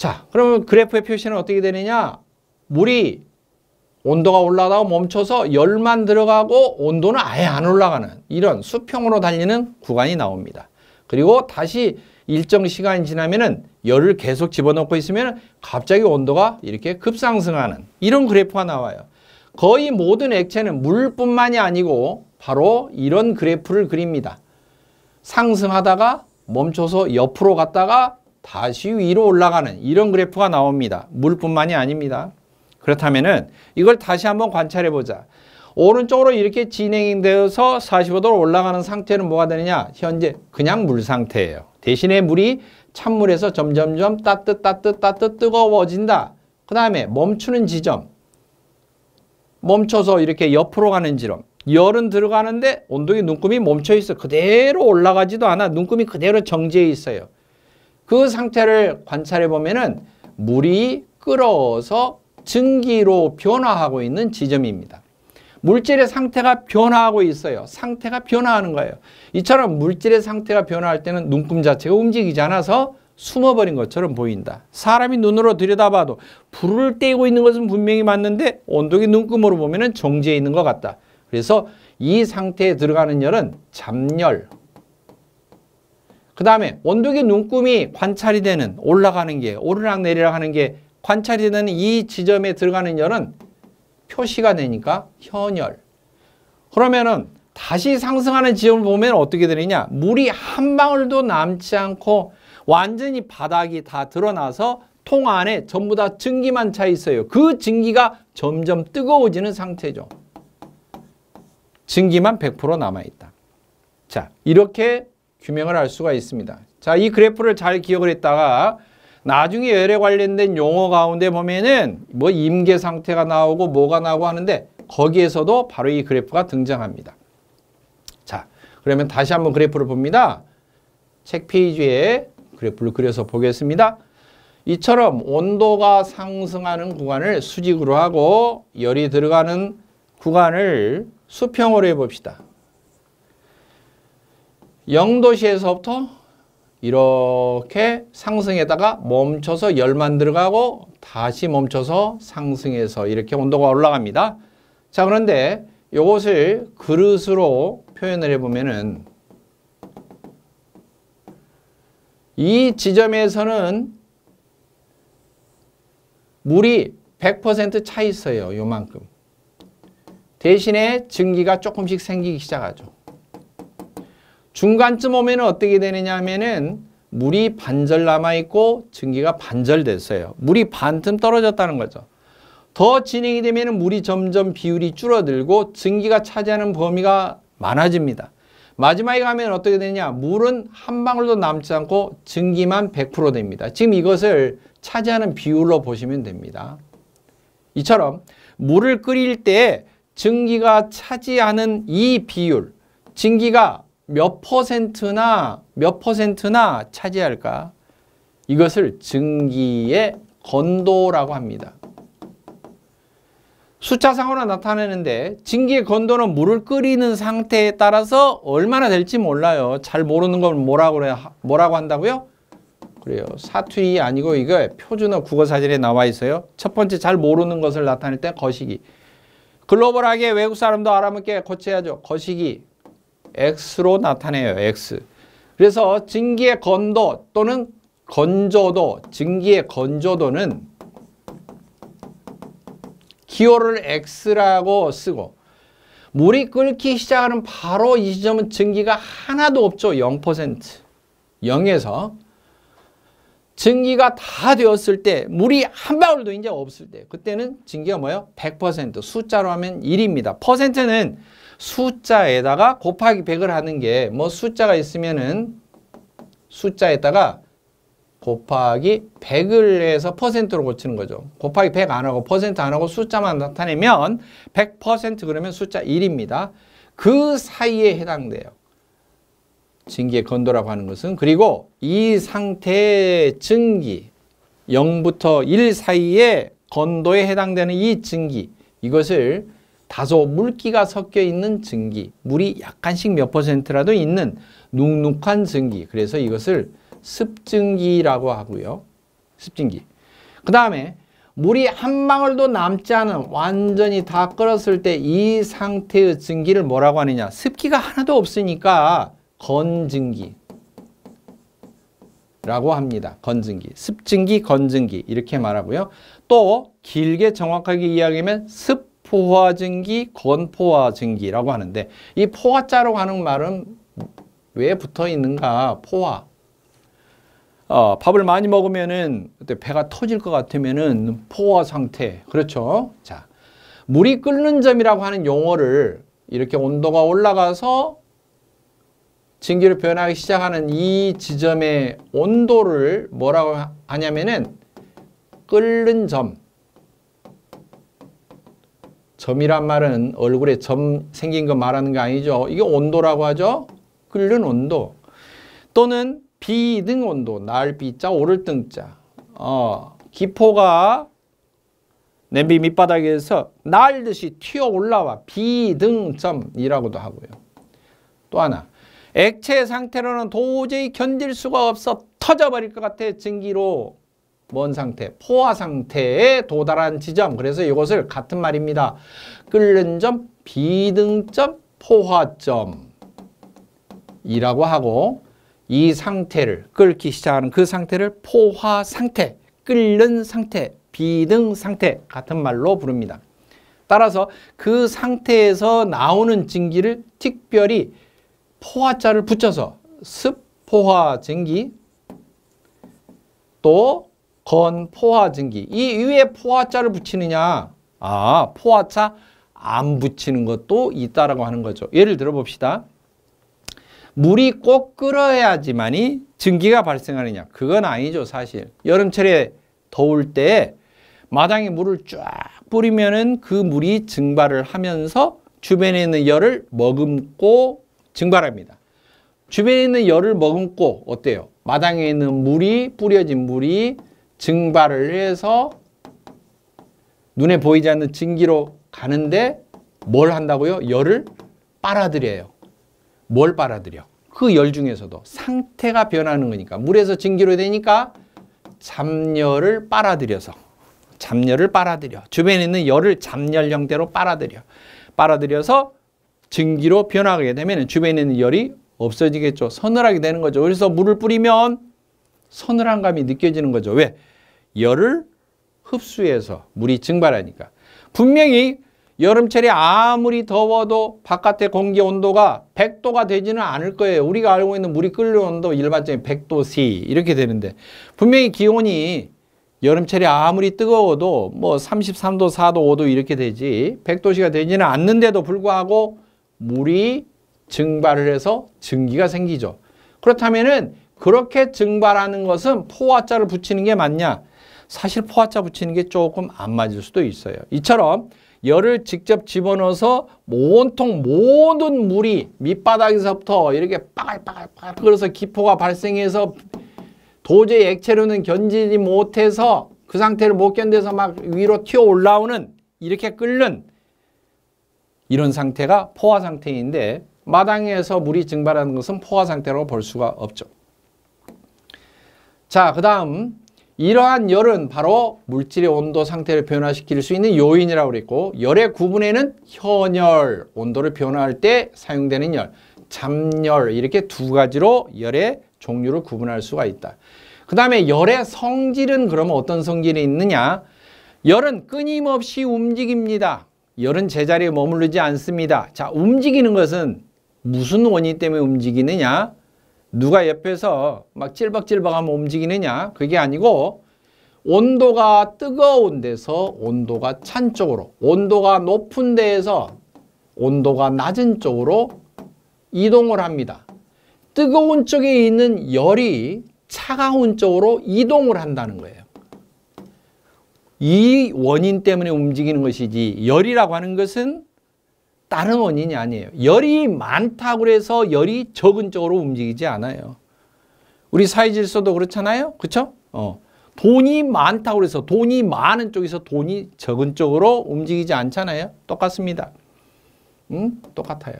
자, 그러면 그래프의 표시는 어떻게 되느냐? 물이 온도가 올라가고 멈춰서 열만 들어가고 온도는 아예 안 올라가는 이런 수평으로 달리는 구간이 나옵니다. 그리고 다시 일정 시간이 지나면은 열을 계속 집어넣고 있으면 갑자기 온도가 이렇게 급상승하는 이런 그래프가 나와요. 거의 모든 액체는 물뿐만이 아니고 바로 이런 그래프를 그립니다. 상승하다가 멈춰서 옆으로 갔다가 다시 위로 올라가는 이런 그래프가 나옵니다. 물뿐만이 아닙니다. 그렇다면 이걸 다시 한번 관찰해 보자. 오른쪽으로 이렇게 진행되어서 45도로 올라가는 상태는 뭐가 되느냐? 현재 그냥 물 상태예요. 대신에 물이 찬물에서 점점점 따뜻 따뜻 따뜻 뜨거워진다. 그 다음에 멈추는 지점. 멈춰서 이렇게 옆으로 가는 지점. 열은 들어가는데 온도의 눈금이 멈춰 있어. 그대로 올라가지도 않아. 눈금이 그대로 정지해 있어요. 그 상태를 관찰해 보면은 물이 끓어서 증기로 변화하고 있는 지점입니다. 물질의 상태가 변화하고 있어요. 상태가 변화하는 거예요. 이처럼 물질의 상태가 변화할 때는 눈금 자체가 움직이지 않아서 숨어버린 것처럼 보인다. 사람이 눈으로 들여다봐도 불을 떼고 있는 것은 분명히 맞는데 온도계 눈금으로 보면 정지해 있는 것 같다. 그래서 이 상태에 들어가는 열은 잠열 그 다음에 원둥이 눈금이 관찰이 되는 올라가는 게 오르락 내리락 하는 게 관찰이 되는 이 지점에 들어가는 열은 표시가 되니까 현열. 그러면은 다시 상승하는 지점을 보면 어떻게 되느냐. 물이 한 방울도 남지 않고 완전히 바닥이 다 드러나서 통 안에 전부 다 증기만 차 있어요. 그 증기가 점점 뜨거워지는 상태죠. 증기만 100% 남아있다. 자, 이렇게 규명을 할 수가 있습니다. 자, 이 그래프를 잘 기억을 했다가 나중에 열에 관련된 용어 가운데 보면은 뭐 임계 상태가 나오고 뭐가 나오고 하는데 거기에서도 바로 이 그래프가 등장합니다. 자, 그러면 다시 한번 그래프를 봅니다. 책 페이지에 그래프를 그려서 보겠습니다. 이처럼 온도가 상승하는 구간을 수직으로 하고 열이 들어가는 구간을 수평으로 해봅시다. 0도시에서부터 이렇게 상승에다가 멈춰서 열만 들어가고 다시 멈춰서 상승해서 이렇게 온도가 올라갑니다. 자 그런데 이것을 그릇으로 표현을 해보면이 지점에서는 물이 100%차 있어요. 요만큼. 대신에 증기가 조금씩 생기기 시작하죠. 중간쯤 오면 어떻게 되느냐 하면은 물이 반절 남아있고 증기가 반절됐어요. 물이 반쯤 떨어졌다는 거죠. 더 진행이 되면 물이 점점 비율이 줄어들고 증기가 차지하는 범위가 많아집니다. 마지막에 가면 어떻게 되느냐. 물은 한 방울도 남지 않고 증기만 100% 됩니다. 지금 이것을 차지하는 비율로 보시면 됩니다. 이처럼 물을 끓일 때 증기가 차지하는 이 비율, 증기가 몇 퍼센트나 몇 퍼센트나 차지할까? 이것을 증기의 건도라고 합니다. 숫자상으로 나타내는데 증기의 건도는 물을 끓이는 상태에 따라서 얼마나 될지 몰라요. 잘 모르는 걸 뭐라고, 그래, 뭐라고 한다고요? 그래요. 사투리 아니고 이거 표준어 국어사전에 나와 있어요. 첫 번째 잘 모르는 것을 나타낼 때 거시기. 글로벌하게 외국 사람도 알아먹게 고쳐야죠. 거시기. x로 나타내요. x. 그래서 증기의 건도 또는 건조도, 증기의 건조도는 기호를 x라고 쓰고 물이 끓기 시작하는 바로 이 지점은 증기가 하나도 없죠. 0%. 0에서 증기가 다 되었을 때 물이 한 방울도 이제 없을 때 그때는 증기가 뭐예요? 100% 숫자로 하면 1입니다. 퍼센트는 숫자에다가 곱하기 100을 하는 게 뭐 숫자가 있으면은 숫자에다가 곱하기 100을 해서 퍼센트로 고치는 거죠. 곱하기 100 안 하고 퍼센트 안 하고 숫자만 나타내면 100% 그러면 숫자 1입니다. 그 사이에 해당돼요. 증기의 건도라고 하는 것은 그리고 이 상태의 증기 0부터 1 사이에 건도에 해당되는 이 증기 이것을 다소 물기가 섞여 있는 증기, 물이 약간씩 몇 퍼센트라도 있는 눅눅한 증기. 그래서 이것을 습증기라고 하고요. 습증기. 그 다음에 물이 한 방울도 남지 않은 완전히 다 끓었을 때 이 상태의 증기를 뭐라고 하느냐. 습기가 하나도 없으니까 건증기. 라고 합니다. 건증기, 습증기, 건증기 이렇게 말하고요. 또 길게 정확하게 이야기하면 습 포화 증기, 건포화 증기라고 하는데 이 포화자로 가는 말은 왜 붙어 있는가? 포화. 어, 밥을 많이 먹으면은 배가 터질 것 같으면은 포화 상태. 그렇죠? 자. 물이 끓는 점이라고 하는 용어를 이렇게 온도가 올라가서 증기로 변하기 시작하는 이 지점의 온도를 뭐라고 하냐면은 끓는 점 점이란 말은 얼굴에 점 생긴 거 말하는 거 아니죠. 이게 온도라고 하죠. 끓는 온도. 또는 비등 온도. 날 비자 오를 등자. 어, 기포가 냄비 밑바닥에서 날듯이 튀어 올라와 비등점이라고도 하고요. 또 하나 액체 상태로는 도저히 견딜 수가 없어 터져버릴 것 같아 증기로 뭔 상태? 포화 상태에 도달한 지점. 그래서 이것을 같은 말입니다. 끓는 점, 비등점, 포화점이라고 하고 이 상태를 끓기 시작하는 그 상태를 포화 상태, 끓는 상태, 비등 상태 같은 말로 부릅니다. 따라서 그 상태에서 나오는 증기를 특별히 포화자를 붙여서 습포화 증기 또 건포화 증기. 이 위에 포화자를 붙이느냐? 아, 포화자 안 붙이는 것도 있다라고 하는 거죠. 예를 들어 봅시다. 물이 꼭 끓어야지만이 증기가 발생하느냐? 그건 아니죠, 사실. 여름철에 더울 때 마당에 물을 쫙 뿌리면은 그 물이 증발을 하면서 주변에 있는 열을 머금고 증발합니다. 주변에 있는 열을 머금고 어때요? 마당에 있는 물이 뿌려진 물이 증발을 해서 눈에 보이지 않는 증기로 가는데 뭘 한다고요? 열을 빨아들여요. 뭘 빨아들여? 그 열 중에서도 상태가 변하는 거니까 물에서 증기로 되니까 잡열을 빨아들여서 잡열을 빨아들여 주변에 있는 열을 잡열 형태로 빨아들여 빨아들여서 증기로 변하게 되면 주변에 있는 열이 없어지겠죠 서늘하게 되는 거죠 그래서 물을 뿌리면 서늘한 감이 느껴지는 거죠. 왜? 열을 흡수해서 물이 증발하니까. 분명히 여름철에 아무리 더워도 바깥의 공기 온도가 100도가 되지는 않을 거예요. 우리가 알고 있는 물이 끓는 온도 일반적인 100도씨 이렇게 되는데 분명히 기온이 여름철에 아무리 뜨거워도 뭐 33도, 4도, 5도 이렇게 되지 100도씨가 되지는 않는데도 불구하고 물이 증발을 해서 증기가 생기죠. 그렇다면은 그렇게 증발하는 것은 포화자를 붙이는 게 맞냐? 사실 포화자 붙이는 게 조금 안 맞을 수도 있어요. 이처럼 열을 직접 집어넣어서 온통 모든 물이 밑바닥에서부터 이렇게 빠글빠글빠글 그래서 기포가 발생해서 도저히 액체로는 견디지 못해서 그 상태를 못 견뎌서 막 위로 튀어 올라오는 이렇게 끓는 이런 상태가 포화 상태인데 마당에서 물이 증발하는 것은 포화 상태라고 볼 수가 없죠. 자, 그 다음 이러한 열은 바로 물질의 온도 상태를 변화시킬 수 있는 요인이라고 그랬고 열의 구분에는 현열, 온도를 변화할 때 사용되는 열, 잠열 이렇게 두 가지로 열의 종류를 구분할 수가 있다. 그 다음에 열의 성질은 그러면 어떤 성질이 있느냐? 열은 끊임없이 움직입니다. 열은 제자리에 머무르지 않습니다. 자, 움직이는 것은 무슨 원인 때문에 움직이느냐? 누가 옆에서 막찔벅찔벅하면 움직이느냐 그게 아니고 온도가 뜨거운 데서 온도가 찬 쪽으로 온도가 높은 데에서 온도가 낮은 쪽으로 이동을 합니다. 뜨거운 쪽에 있는 열이 차가운 쪽으로 이동을 한다는 거예요. 이 원인 때문에 움직이는 것이지 열이라고 하는 것은 다른 원인이 아니에요. 열이 많다고 해서 열이 적은 쪽으로 움직이지 않아요. 우리 사회 질서도 그렇잖아요. 그렇죠? 어. 돈이 많다고 해서 돈이 많은 쪽에서 돈이 적은 쪽으로 움직이지 않잖아요. 똑같습니다. 음, 똑같아요.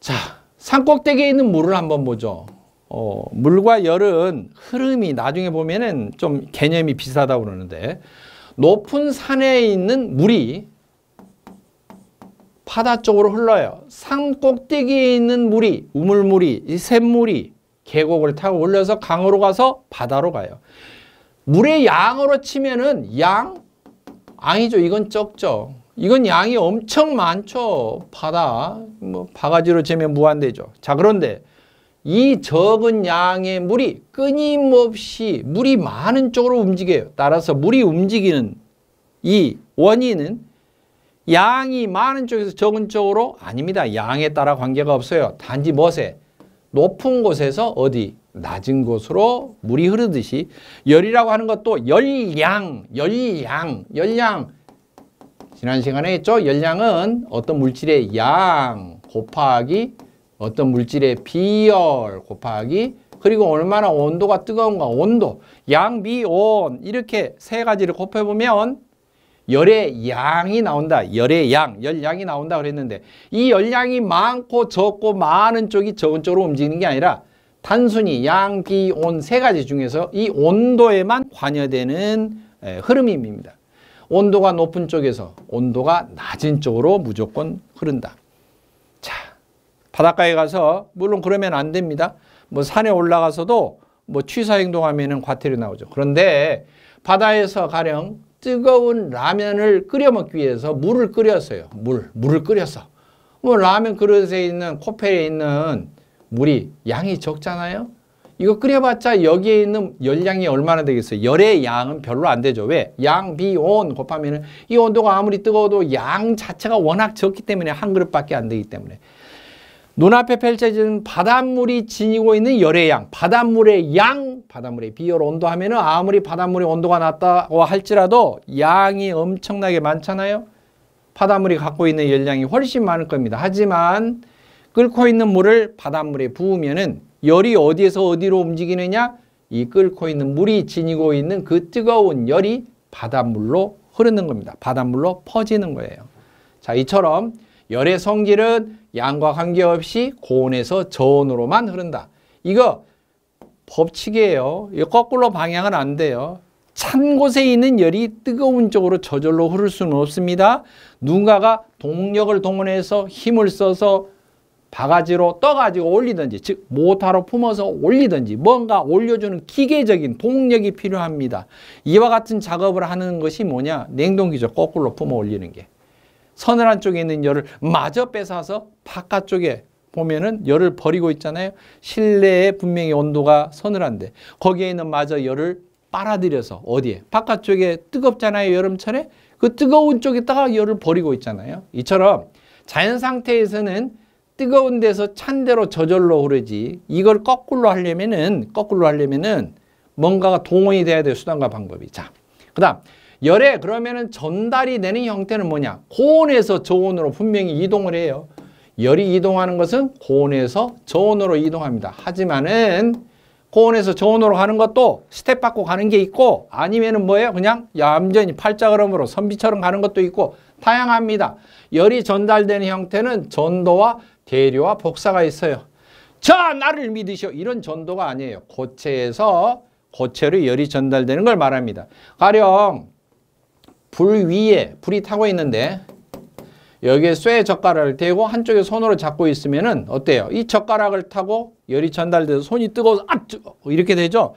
자, 산 꼭대기에 있는 물을 한번 보죠. 어, 물과 열은 흐름이 나중에 보면은 좀 개념이 비슷하다고 그러는데 높은 산에 있는 물이 바다 쪽으로 흘러요. 산 꼭대기에 있는 물이 우물물이 샘물이 계곡을 타고 올려서 강으로 가서 바다로 가요. 물의 양으로 치면은 양 앙이죠. 이건 적죠. 이건 양이 엄청 많죠. 바다 뭐 바가지로 재면 무한대죠. 자 그런데 이 적은 양의 물이 끊임없이 물이 많은 쪽으로 움직여요. 따라서 물이 움직이는 이 원인은 양이 많은 쪽에서 적은 쪽으로 아닙니다. 양에 따라 관계가 없어요. 단지 무엇에 높은 곳에서 어디 낮은 곳으로 물이 흐르듯이 열이라고 하는 것도 열량, 열량, 열량 지난 시간에 했죠. 열량은 어떤 물질의 양 곱하기 어떤 물질의 비열 곱하기 그리고 얼마나 온도가 뜨거운가 온도, 양, 비, 온 이렇게 세 가지를 곱해보면 열의 양이 나온다. 열의 양, 열량이 나온다 그랬는데 이 열량이 많고 적고 많은 쪽이 적은 쪽으로 움직이는 게 아니라 단순히 양, 기, 온 세 가지 중에서 이 온도에만 관여되는 흐름입니다. 온도가 높은 쪽에서 온도가 낮은 쪽으로 무조건 흐른다. 자, 바닷가에 가서 물론 그러면 안 됩니다. 뭐 산에 올라가서도 뭐 취사 행동하면 과태료 나오죠. 그런데 바다에서 가령 뜨거운 라면을 끓여 먹기 위해서 물을 끓였어요. 물, 물을 끓였어. 뭐 라면 그릇에 있는 코펠에 있는 물이 양이 적잖아요. 이거 끓여봤자 여기에 있는 열량이 얼마나 되겠어요? 열의 양은 별로 안 되죠. 왜? 양, 비, 온 곱하면 은이 온도가 아무리 뜨거워도 양 자체가 워낙 적기 때문에 한 그릇밖에 안 되기 때문에 눈앞에 펼쳐지 바닷물이 지니고 있는 열의 양, 바닷물의 양 바닷물의 비열 온도 하면은 아무리 바닷물의 온도가 낮다고 할지라도 양이 엄청나게 많잖아요. 바닷물이 갖고 있는 열량이 훨씬 많을 겁니다. 하지만 끓고 있는 물을 바닷물에 부으면은 열이 어디에서 어디로 움직이느냐? 이 끓고 있는 물이 지니고 있는 그 뜨거운 열이 바닷물로 흐르는 겁니다. 바닷물로 퍼지는 거예요. 자, 이처럼 열의 성질은 양과 관계없이 고온에서 저온으로만 흐른다. 이거 법칙이에요. 거꾸로 방향은 안 돼요. 찬 곳에 있는 열이 뜨거운 쪽으로 저절로 흐를 수는 없습니다. 누군가가 동력을 동원해서 힘을 써서 바가지로 떠가지고 올리든지 즉 모타로 품어서 올리든지 뭔가 올려주는 기계적인 동력이 필요합니다. 이와 같은 작업을 하는 것이 뭐냐? 냉동기죠. 거꾸로 품어 올리는 게. 서늘한 쪽에 있는 열을 마저 뺏어서 바깥쪽에 보면은 열을 버리고 있잖아요. 실내에 분명히 온도가 서늘한데 거기에 있는 마저 열을 빨아들여서 어디에? 바깥쪽에 뜨겁잖아요. 여름철에. 그 뜨거운 쪽에다가 열을 버리고 있잖아요. 이처럼 자연 상태에서는 뜨거운 데서 찬 대로 저절로 흐르지 이걸 거꾸로 하려면은 거꾸로 하려면은 뭔가가 동원이 돼야 돼 수단과 방법이. 자, 그 다음 열에 그러면은 전달이 되는 형태는 뭐냐? 고온에서 저온으로 분명히 이동을 해요. 열이 이동하는 것은 고온에서 저온으로 이동합니다. 하지만은 고온에서 저온으로 가는 것도 스텝 받고 가는 게 있고 아니면은 뭐예요? 그냥 얌전히 팔자 걸음으로 선비처럼 가는 것도 있고 다양합니다. 열이 전달되는 형태는 전도와 대류와 복사가 있어요. 자, 나를 믿으시오. 이런 전도가 아니에요. 고체에서 고체로 열이 전달되는 걸 말합니다. 가령 불 위에 불이 타고 있는데 여기에 쇠 젓가락을 대고 한쪽에 손으로 잡고 있으면은 어때요? 이 젓가락을 타고 열이 전달돼서 손이 뜨거워서 아 이렇게 되죠.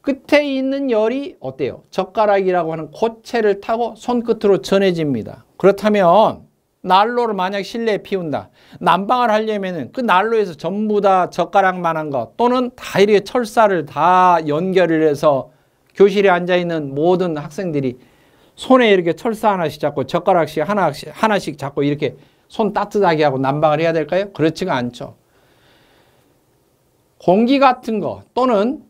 끝에 있는 열이 어때요? 젓가락이라고 하는 고체를 타고 손끝으로 전해집니다. 그렇다면 난로를 만약 실내에 피운다. 난방을 하려면 그 난로에서 전부 다 젓가락만한 것 또는 다 이렇게 철사를 다 연결을 해서 교실에 앉아있는 모든 학생들이 손에 이렇게 철사 하나씩 잡고 젓가락씩 하나씩, 하나씩 잡고 이렇게 손 따뜻하게 하고 난방을 해야 될까요? 그렇지가 않죠. 공기 같은 거 또는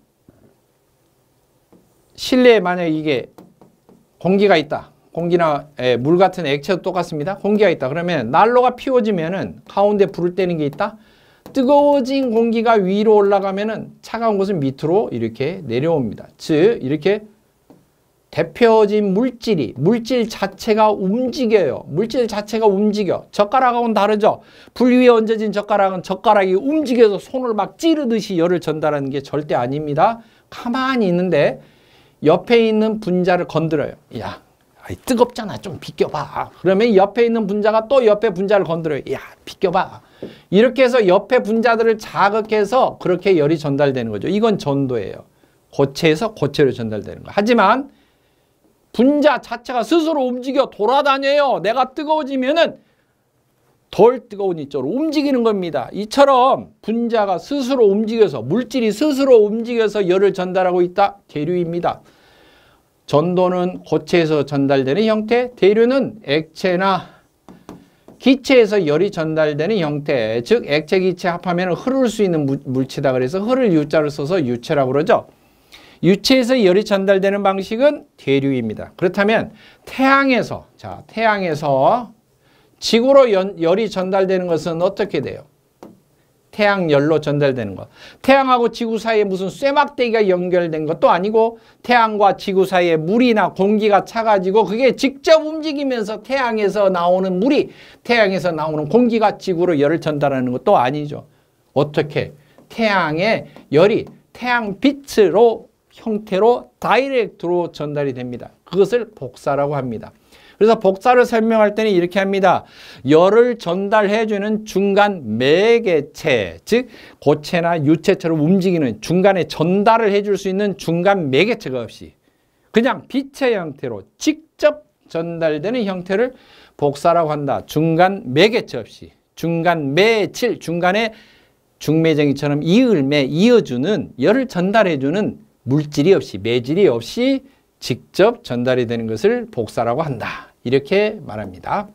실내에 만약 이게 공기가 있다. 공기나 에, 예, 물 같은 액체도 똑같습니다. 공기가 있다. 그러면 난로가 피워지면은 가운데 불을 떼는 게 있다. 뜨거워진 공기가 위로 올라가면은 차가운 것은 밑으로 이렇게 내려옵니다. 즉 이렇게 대표적인 물질이 물질 자체가 움직여요. 물질 자체가 움직여. 젓가락하고는 다르죠. 불 위에 얹어진 젓가락은 젓가락이 움직여서 손을 막 찌르듯이 열을 전달하는 게 절대 아닙니다. 가만히 있는데 옆에 있는 분자를 건드려요. 야, 뜨겁잖아. 좀 비껴봐. 그러면 옆에 있는 분자가 또 옆에 분자를 건드려요. 야, 비껴봐. 이렇게 해서 옆에 분자들을 자극해서 그렇게 열이 전달되는 거죠. 이건 전도예요. 고체에서 고체로 전달되는 거. 예요 하지만 분자 자체가 스스로 움직여 돌아다녀요. 내가 뜨거워지면은 덜 뜨거운 이쪽으로 움직이는 겁니다. 이처럼 분자가 스스로 움직여서 물질이 스스로 움직여서 열을 전달하고 있다. 계류입니다. 전도는 고체에서 전달되는 형태, 대류는 액체나 기체에서 열이 전달되는 형태, 즉 액체 기체 합하면 흐를 수 있는 물체다 그래서 흐를 U자를 써서 유체라고 그러죠. 유체에서 열이 전달되는 방식은 대류입니다. 그렇다면 태양에서 자 태양에서 지구로 연, 열이 전달되는 것은 어떻게 돼요? 태양열로 전달되는 것. 태양하고 지구 사이에 무슨 쇠막대기가 연결된 것도 아니고 태양과 지구 사이에 물이나 공기가 차가지고 그게 직접 움직이면서 태양에서 나오는 물이 태양에서 나오는 공기가 지구로 열을 전달하는 것도 아니죠. 어떻게? 태양의 열이 태양빛으로 형태로 다이렉트로 전달이 됩니다. 그것을 복사라고 합니다. 그래서 복사를 설명할 때는 이렇게 합니다. 열을 전달해주는 중간 매개체, 즉 고체나 유체처럼 움직이는 중간에 전달을 해줄 수 있는 중간 매개체가 없이 그냥 빛의 형태로 직접 전달되는 형태를 복사라고 한다. 중간 매개체 없이 중간 매칠, 중간에 중매쟁이처럼 이을매, 이어주는 열을 전달해주는 물질이 없이 매질이 없이 직접 전달이 되는 것을 복사라고 한다. 이렇게 말합니다.